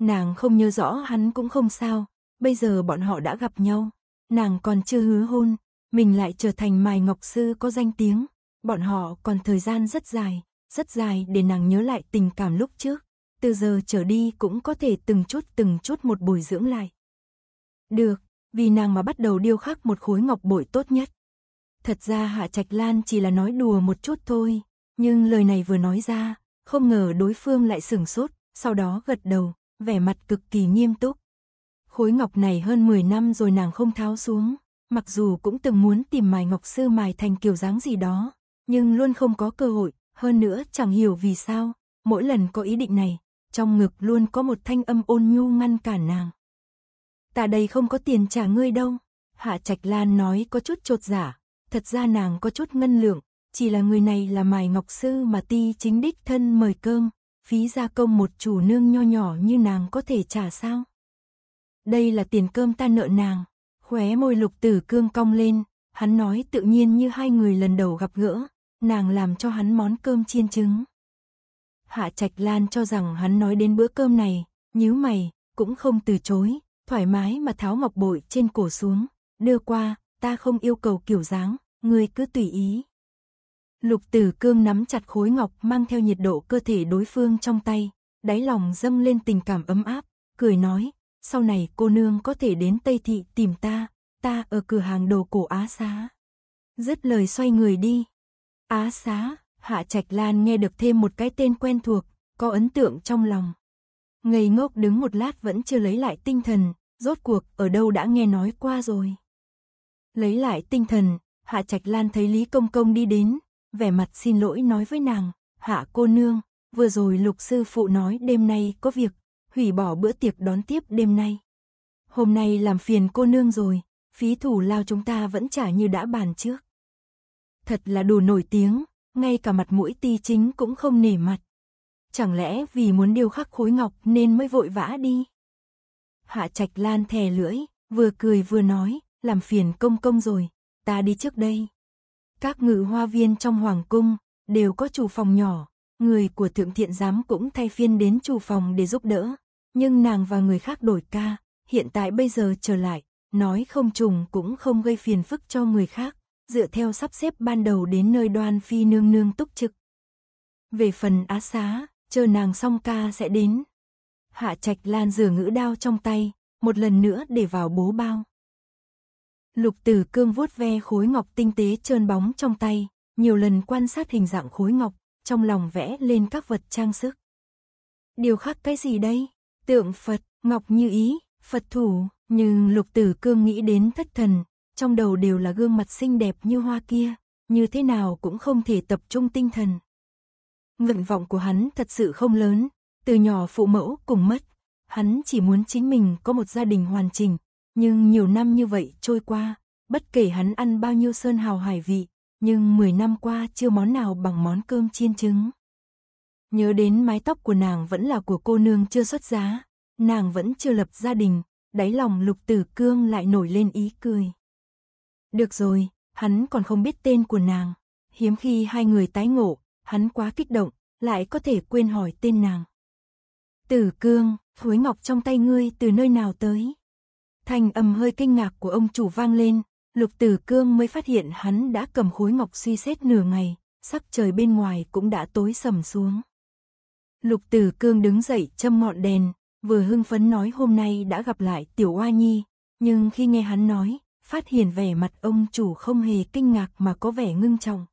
Nàng không nhớ rõ hắn cũng không sao, bây giờ bọn họ đã gặp nhau, nàng còn chưa hứa hôn, mình lại trở thành mài ngọc sư có danh tiếng, bọn họ còn thời gian rất dài, rất dài để nàng nhớ lại tình cảm lúc trước, từ giờ trở đi cũng có thể từng chút từng chút một bồi dưỡng lại. Được, vì nàng mà bắt đầu điêu khắc một khối ngọc bội tốt nhất. Thật ra Hạ Trạch Lan chỉ là nói đùa một chút thôi, nhưng lời này vừa nói ra, không ngờ đối phương lại sửng sốt, sau đó gật đầu, vẻ mặt cực kỳ nghiêm túc. Khối ngọc này hơn 10 năm rồi nàng không tháo xuống, mặc dù cũng từng muốn tìm mài ngọc sư mài thành kiểu dáng gì đó, nhưng luôn không có cơ hội, hơn nữa chẳng hiểu vì sao, mỗi lần có ý định này, trong ngực luôn có một thanh âm ôn nhu ngăn cản nàng ta đây không có tiền trả ngươi đâu. Hạ Trạch Lan nói có chút trột giả, dạ. thật ra nàng có chút ngân lượng, chỉ là người này là mài ngọc sư mà ti chính đích thân mời cơm, phí gia công một chủ nương nho nhỏ như nàng có thể trả sao. Đây là tiền cơm ta nợ nàng, khóe môi lục tử cương cong lên, hắn nói tự nhiên như hai người lần đầu gặp gỡ, nàng làm cho hắn món cơm chiên trứng. Hạ Trạch Lan cho rằng hắn nói đến bữa cơm này, nhíu mày, cũng không từ chối, thoải mái mà tháo ngọc bội trên cổ xuống, đưa qua, ta không yêu cầu kiểu dáng, ngươi cứ tùy ý. Lục tử cương nắm chặt khối ngọc mang theo nhiệt độ cơ thể đối phương trong tay, đáy lòng dâng lên tình cảm ấm áp, cười nói, sau này cô nương có thể đến Tây Thị tìm ta, ta ở cửa hàng đồ cổ Á Xá. Dứt lời xoay người đi. Á Xá, Hạ Trạch Lan nghe được thêm một cái tên quen thuộc, có ấn tượng trong lòng ngây ngốc đứng một lát vẫn chưa lấy lại tinh thần, rốt cuộc ở đâu đã nghe nói qua rồi. Lấy lại tinh thần, Hạ Trạch Lan thấy Lý Công Công đi đến, vẻ mặt xin lỗi nói với nàng, Hạ cô nương, vừa rồi lục sư phụ nói đêm nay có việc, hủy bỏ bữa tiệc đón tiếp đêm nay. Hôm nay làm phiền cô nương rồi, phí thủ lao chúng ta vẫn trả như đã bàn trước. Thật là đồ nổi tiếng, ngay cả mặt mũi ti chính cũng không nể mặt. Chẳng lẽ vì muốn điều khắc khối ngọc nên mới vội vã đi? Hạ Trạch Lan thè lưỡi, vừa cười vừa nói, làm phiền công công rồi, ta đi trước đây. Các ngự hoa viên trong hoàng cung đều có chủ phòng nhỏ, người của thượng thiện giám cũng thay phiên đến chủ phòng để giúp đỡ, nhưng nàng và người khác đổi ca, hiện tại bây giờ trở lại, nói không trùng cũng không gây phiền phức cho người khác, dựa theo sắp xếp ban đầu đến nơi đoan phi nương nương túc trực. Về phần á xá, chờ nàng xong ca sẽ đến. Hạ Trạch Lan rửa ngữ đao trong tay, một lần nữa để vào bố bao. Lục Tử Cương vuốt ve khối ngọc tinh tế trơn bóng trong tay, nhiều lần quan sát hình dạng khối ngọc, trong lòng vẽ lên các vật trang sức. Điều khắc cái gì đây? Tượng Phật, ngọc như ý, Phật thủ, nhưng Lục Tử Cương nghĩ đến thất thần, trong đầu đều là gương mặt xinh đẹp như hoa kia, như thế nào cũng không thể tập trung tinh thần nguyện vọng của hắn thật sự không lớn, từ nhỏ phụ mẫu cùng mất, hắn chỉ muốn chính mình có một gia đình hoàn chỉnh, nhưng nhiều năm như vậy trôi qua, bất kể hắn ăn bao nhiêu sơn hào hải vị, nhưng 10 năm qua chưa món nào bằng món cơm chiên trứng. Nhớ đến mái tóc của nàng vẫn là của cô nương chưa xuất giá, nàng vẫn chưa lập gia đình, đáy lòng lục tử cương lại nổi lên ý cười. Được rồi, hắn còn không biết tên của nàng, hiếm khi hai người tái ngộ, hắn quá kích động, lại có thể quên hỏi tên nàng. Tử cương, khối ngọc trong tay ngươi từ nơi nào tới? Thành âm hơi kinh ngạc của ông chủ vang lên, lục tử cương mới phát hiện hắn đã cầm khối ngọc suy xét nửa ngày, sắc trời bên ngoài cũng đã tối sầm xuống. Lục tử cương đứng dậy châm ngọn đèn, vừa hưng phấn nói hôm nay đã gặp lại tiểu oa nhi, nhưng khi nghe hắn nói, phát hiện vẻ mặt ông chủ không hề kinh ngạc mà có vẻ ngưng trọng.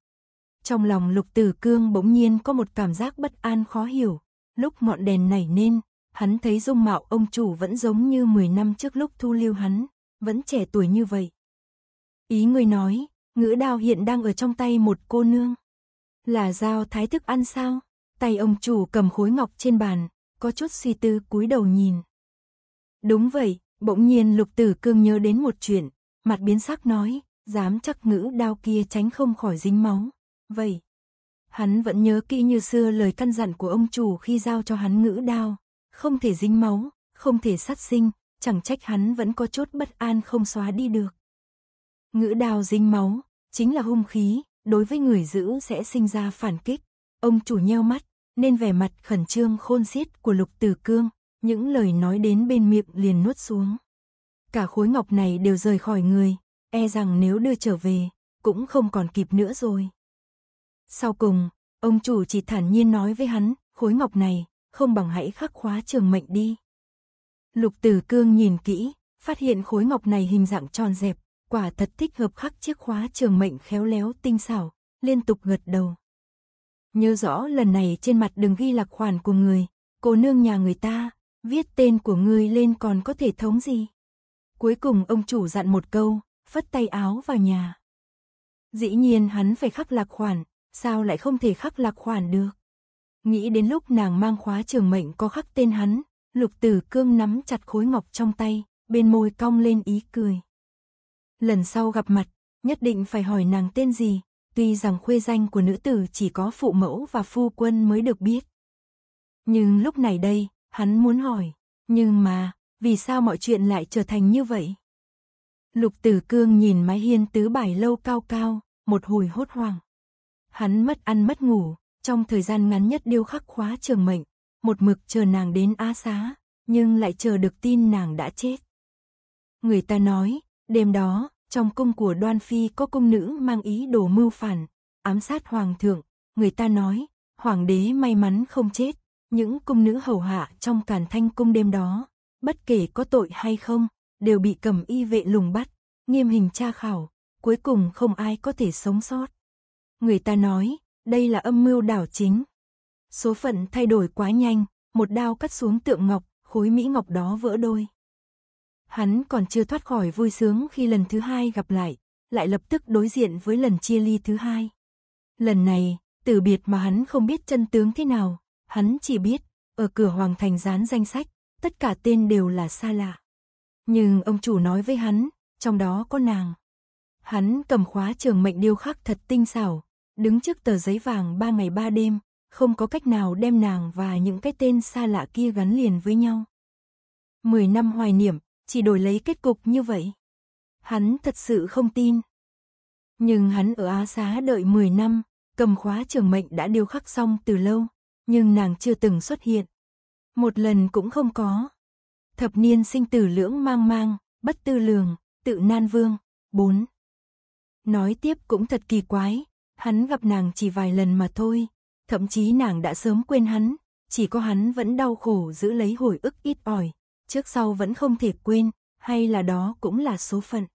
Trong lòng lục tử cương bỗng nhiên có một cảm giác bất an khó hiểu. Lúc ngọn đèn nảy nên, hắn thấy dung mạo ông chủ vẫn giống như 10 năm trước lúc thu lưu hắn, vẫn trẻ tuổi như vậy. Ý người nói, ngữ đao hiện đang ở trong tay một cô nương. Là dao thái thức ăn sao? Tay ông chủ cầm khối ngọc trên bàn, có chút suy tư cúi đầu nhìn. Đúng vậy, bỗng nhiên lục tử cương nhớ đến một chuyện, mặt biến sắc nói, dám chắc ngữ đao kia tránh không khỏi dính máu. Vậy, hắn vẫn nhớ kỹ như xưa lời căn dặn của ông chủ khi giao cho hắn ngữ đao, không thể dính máu, không thể sát sinh, chẳng trách hắn vẫn có chút bất an không xóa đi được. Ngữ đao dính máu, chính là hung khí, đối với người giữ sẽ sinh ra phản kích. Ông chủ nheo mắt, nên vẻ mặt khẩn trương khôn xiết của lục tử cương, những lời nói đến bên miệng liền nuốt xuống. Cả khối ngọc này đều rời khỏi người, e rằng nếu đưa trở về, cũng không còn kịp nữa rồi. Sau cùng, ông chủ chỉ thản nhiên nói với hắn, khối ngọc này, không bằng hãy khắc khóa trường mệnh đi. Lục Tử Cương nhìn kỹ, phát hiện khối ngọc này hình dạng tròn dẹp, quả thật thích hợp khắc chiếc khóa trường mệnh khéo léo tinh xảo, liên tục gật đầu. Nhớ rõ lần này trên mặt đừng ghi lạc khoản của người, cô nương nhà người ta, viết tên của người lên còn có thể thống gì. Cuối cùng ông chủ dặn một câu, phất tay áo vào nhà. Dĩ nhiên hắn phải khắc lạc khoản, sao lại không thể khắc lạc khoản được. Nghĩ đến lúc nàng mang khóa trường mệnh có khắc tên hắn, lục tử cương nắm chặt khối ngọc trong tay, bên môi cong lên ý cười. Lần sau gặp mặt, nhất định phải hỏi nàng tên gì, tuy rằng khuê danh của nữ tử chỉ có phụ mẫu và phu quân mới được biết. Nhưng lúc này đây, hắn muốn hỏi, nhưng mà, vì sao mọi chuyện lại trở thành như vậy? Lục tử cương nhìn mái hiên tứ bài lâu cao cao, một hồi hốt hoảng. Hắn mất ăn mất ngủ, trong thời gian ngắn nhất điêu khắc khóa trường mệnh, một mực chờ nàng đến á xá, nhưng lại chờ được tin nàng đã chết. Người ta nói, đêm đó, trong cung của Đoan Phi có cung nữ mang ý đồ mưu phản, ám sát hoàng thượng, người ta nói, hoàng đế may mắn không chết, những cung nữ hầu hạ trong càn thanh cung đêm đó, bất kể có tội hay không, đều bị cầm y vệ lùng bắt, nghiêm hình tra khảo, cuối cùng không ai có thể sống sót. Người ta nói, đây là âm mưu đảo chính. Số phận thay đổi quá nhanh, một đao cắt xuống tượng ngọc, khối mỹ ngọc đó vỡ đôi. Hắn còn chưa thoát khỏi vui sướng khi lần thứ hai gặp lại, lại lập tức đối diện với lần chia ly thứ hai. Lần này, từ biệt mà hắn không biết chân tướng thế nào, hắn chỉ biết, ở cửa hoàng thành dán danh sách, tất cả tên đều là xa lạ. Nhưng ông chủ nói với hắn, trong đó có nàng. Hắn cầm khóa trường mệnh điêu khắc thật tinh xảo, đứng trước tờ giấy vàng ba ngày ba đêm, không có cách nào đem nàng và những cái tên xa lạ kia gắn liền với nhau. Mười năm hoài niệm, chỉ đổi lấy kết cục như vậy. Hắn thật sự không tin. Nhưng hắn ở Á Xá đợi mười năm, cầm khóa trường mệnh đã điều khắc xong từ lâu, nhưng nàng chưa từng xuất hiện. Một lần cũng không có. Thập niên sinh tử lưỡng mang mang, bất tư lường, tự nan vương, bốn Nói tiếp cũng thật kỳ quái, hắn gặp nàng chỉ vài lần mà thôi, thậm chí nàng đã sớm quên hắn, chỉ có hắn vẫn đau khổ giữ lấy hồi ức ít ỏi, trước sau vẫn không thể quên, hay là đó cũng là số phận.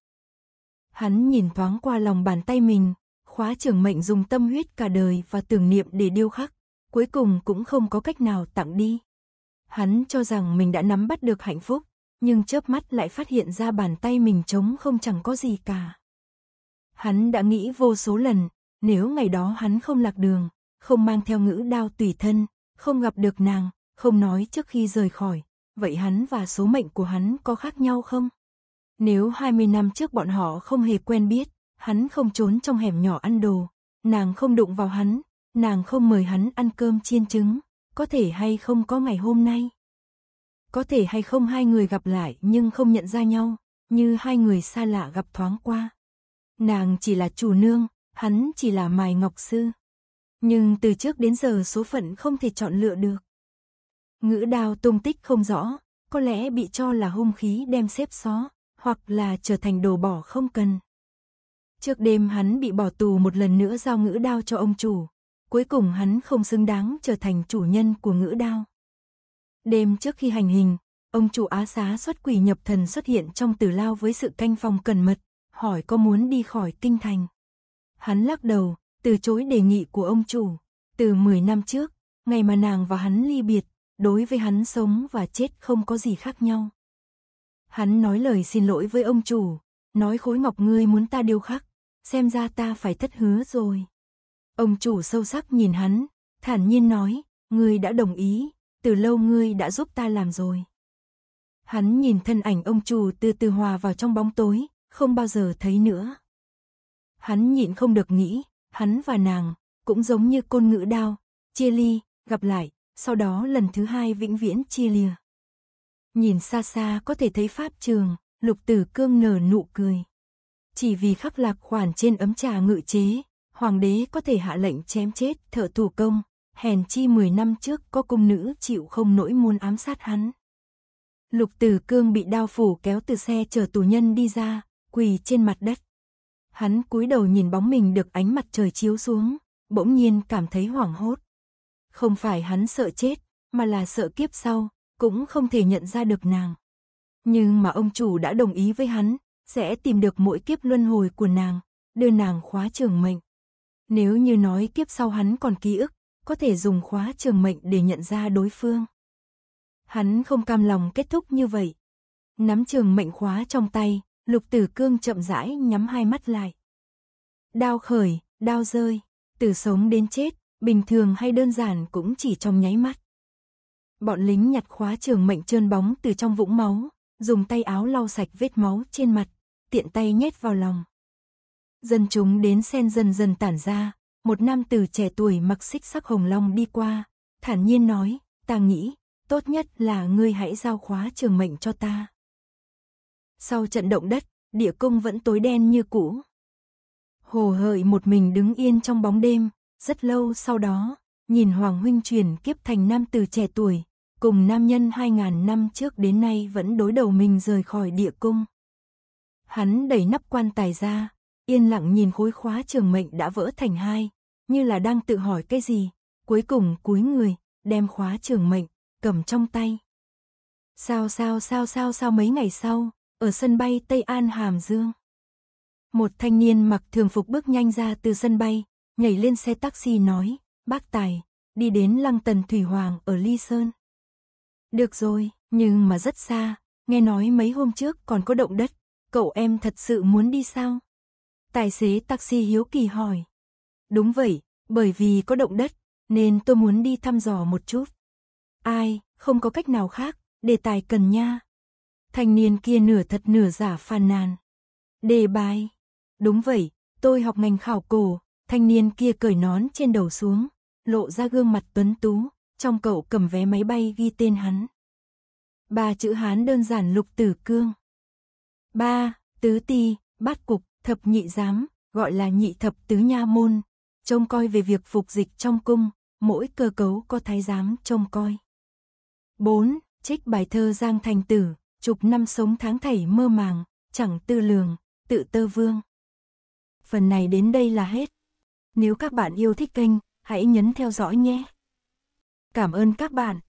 Hắn nhìn thoáng qua lòng bàn tay mình, khóa trưởng mệnh dùng tâm huyết cả đời và tưởng niệm để điêu khắc, cuối cùng cũng không có cách nào tặng đi. Hắn cho rằng mình đã nắm bắt được hạnh phúc, nhưng chớp mắt lại phát hiện ra bàn tay mình trống không chẳng có gì cả. Hắn đã nghĩ vô số lần, nếu ngày đó hắn không lạc đường, không mang theo ngữ đao tùy thân, không gặp được nàng, không nói trước khi rời khỏi, vậy hắn và số mệnh của hắn có khác nhau không? Nếu 20 năm trước bọn họ không hề quen biết, hắn không trốn trong hẻm nhỏ ăn đồ, nàng không đụng vào hắn, nàng không mời hắn ăn cơm chiên trứng, có thể hay không có ngày hôm nay? Có thể hay không hai người gặp lại nhưng không nhận ra nhau, như hai người xa lạ gặp thoáng qua. Nàng chỉ là chủ nương, hắn chỉ là mài ngọc sư. Nhưng từ trước đến giờ số phận không thể chọn lựa được. Ngữ đao tung tích không rõ, có lẽ bị cho là hung khí đem xếp xó, hoặc là trở thành đồ bỏ không cần. Trước đêm hắn bị bỏ tù một lần nữa giao ngữ đao cho ông chủ, cuối cùng hắn không xứng đáng trở thành chủ nhân của ngữ đao. Đêm trước khi hành hình, ông chủ á xá xuất quỷ nhập thần xuất hiện trong tử lao với sự canh phòng cẩn mật, hỏi có muốn đi khỏi kinh thành. Hắn lắc đầu, từ chối đề nghị của ông chủ. Từ 10 năm trước, ngày mà nàng và hắn ly biệt, đối với hắn sống và chết không có gì khác nhau. Hắn nói lời xin lỗi với ông chủ, nói khối ngọc ngươi muốn ta điều khắc, xem ra ta phải thất hứa rồi. Ông chủ sâu sắc nhìn hắn, thản nhiên nói, ngươi đã đồng ý, từ lâu ngươi đã giúp ta làm rồi. Hắn nhìn thân ảnh ông chủ từ từ hòa vào trong bóng tối, không bao giờ thấy nữa. Hắn nhịn không được nghĩ, hắn và nàng, cũng giống như côn ngữ đao, chia ly, gặp lại, sau đó lần thứ hai vĩnh viễn chia lìa. Nhìn xa xa có thể thấy pháp trường, lục tử cương nở nụ cười. Chỉ vì khắc lạc khoản trên ấm trà ngự chế, hoàng đế có thể hạ lệnh chém chết thợ thủ công, hèn chi 10 năm trước có cung nữ chịu không nỗi muốn ám sát hắn. Lục tử cương bị đao phủ kéo từ xe chở tù nhân đi ra, quỳ trên mặt đất. Hắn cúi đầu nhìn bóng mình được ánh mặt trời chiếu xuống, bỗng nhiên cảm thấy hoảng hốt. Không phải hắn sợ chết, mà là sợ kiếp sau, cũng không thể nhận ra được nàng. Nhưng mà ông chủ đã đồng ý với hắn, sẽ tìm được mỗi kiếp luân hồi của nàng, đưa nàng khóa trường mệnh. Nếu như nói kiếp sau hắn còn ký ức, có thể dùng khóa trường mệnh để nhận ra đối phương. Hắn không cam lòng kết thúc như vậy. Nắm trường mệnh khóa trong tay, Lục tử cương chậm rãi nhắm hai mắt lại. đau khởi, đau rơi, từ sống đến chết, bình thường hay đơn giản cũng chỉ trong nháy mắt. Bọn lính nhặt khóa trường mệnh trơn bóng từ trong vũng máu, dùng tay áo lau sạch vết máu trên mặt, tiện tay nhét vào lòng. Dân chúng đến sen dần dần tản ra, một nam từ trẻ tuổi mặc xích sắc hồng long đi qua, thản nhiên nói, ta nghĩ, tốt nhất là ngươi hãy giao khóa trường mệnh cho ta. Sau trận động đất, địa cung vẫn tối đen như cũ. Hồ hợi một mình đứng yên trong bóng đêm, rất lâu sau đó, nhìn Hoàng Huynh truyền kiếp thành nam từ trẻ tuổi, cùng nam nhân 2.000 năm trước đến nay vẫn đối đầu mình rời khỏi địa cung. Hắn đẩy nắp quan tài ra, yên lặng nhìn khối khóa trường mệnh đã vỡ thành hai, như là đang tự hỏi cái gì, cuối cùng cúi người, đem khóa trường mệnh, cầm trong tay. Sao sao sao sao sao mấy ngày sau, ở sân bay Tây An Hàm Dương. Một thanh niên mặc thường phục bước nhanh ra từ sân bay, nhảy lên xe taxi nói, bác Tài, đi đến lăng tần Thủy Hoàng ở Ly Sơn. Được rồi, nhưng mà rất xa, nghe nói mấy hôm trước còn có động đất, cậu em thật sự muốn đi sao? Tài xế taxi hiếu kỳ hỏi. Đúng vậy, bởi vì có động đất, nên tôi muốn đi thăm dò một chút. Ai, không có cách nào khác, đề tài cần nha. Thanh niên kia nửa thật nửa giả phàn nàn. Đề bài. Đúng vậy, tôi học ngành khảo cổ. Thanh niên kia cởi nón trên đầu xuống, lộ ra gương mặt tuấn tú, trong cậu cầm vé máy bay ghi tên hắn. Ba chữ Hán đơn giản lục tử cương. Ba, tứ ti, bát cục, thập nhị giám, gọi là nhị thập tứ nha môn, trông coi về việc phục dịch trong cung, mỗi cơ cấu có thái giám trông coi. Bốn Trích bài thơ Giang Thành Tử chục năm sống tháng thảy mơ màng, chẳng tư lường, tự tơ vương. Phần này đến đây là hết. Nếu các bạn yêu thích kênh, hãy nhấn theo dõi nhé. Cảm ơn các bạn.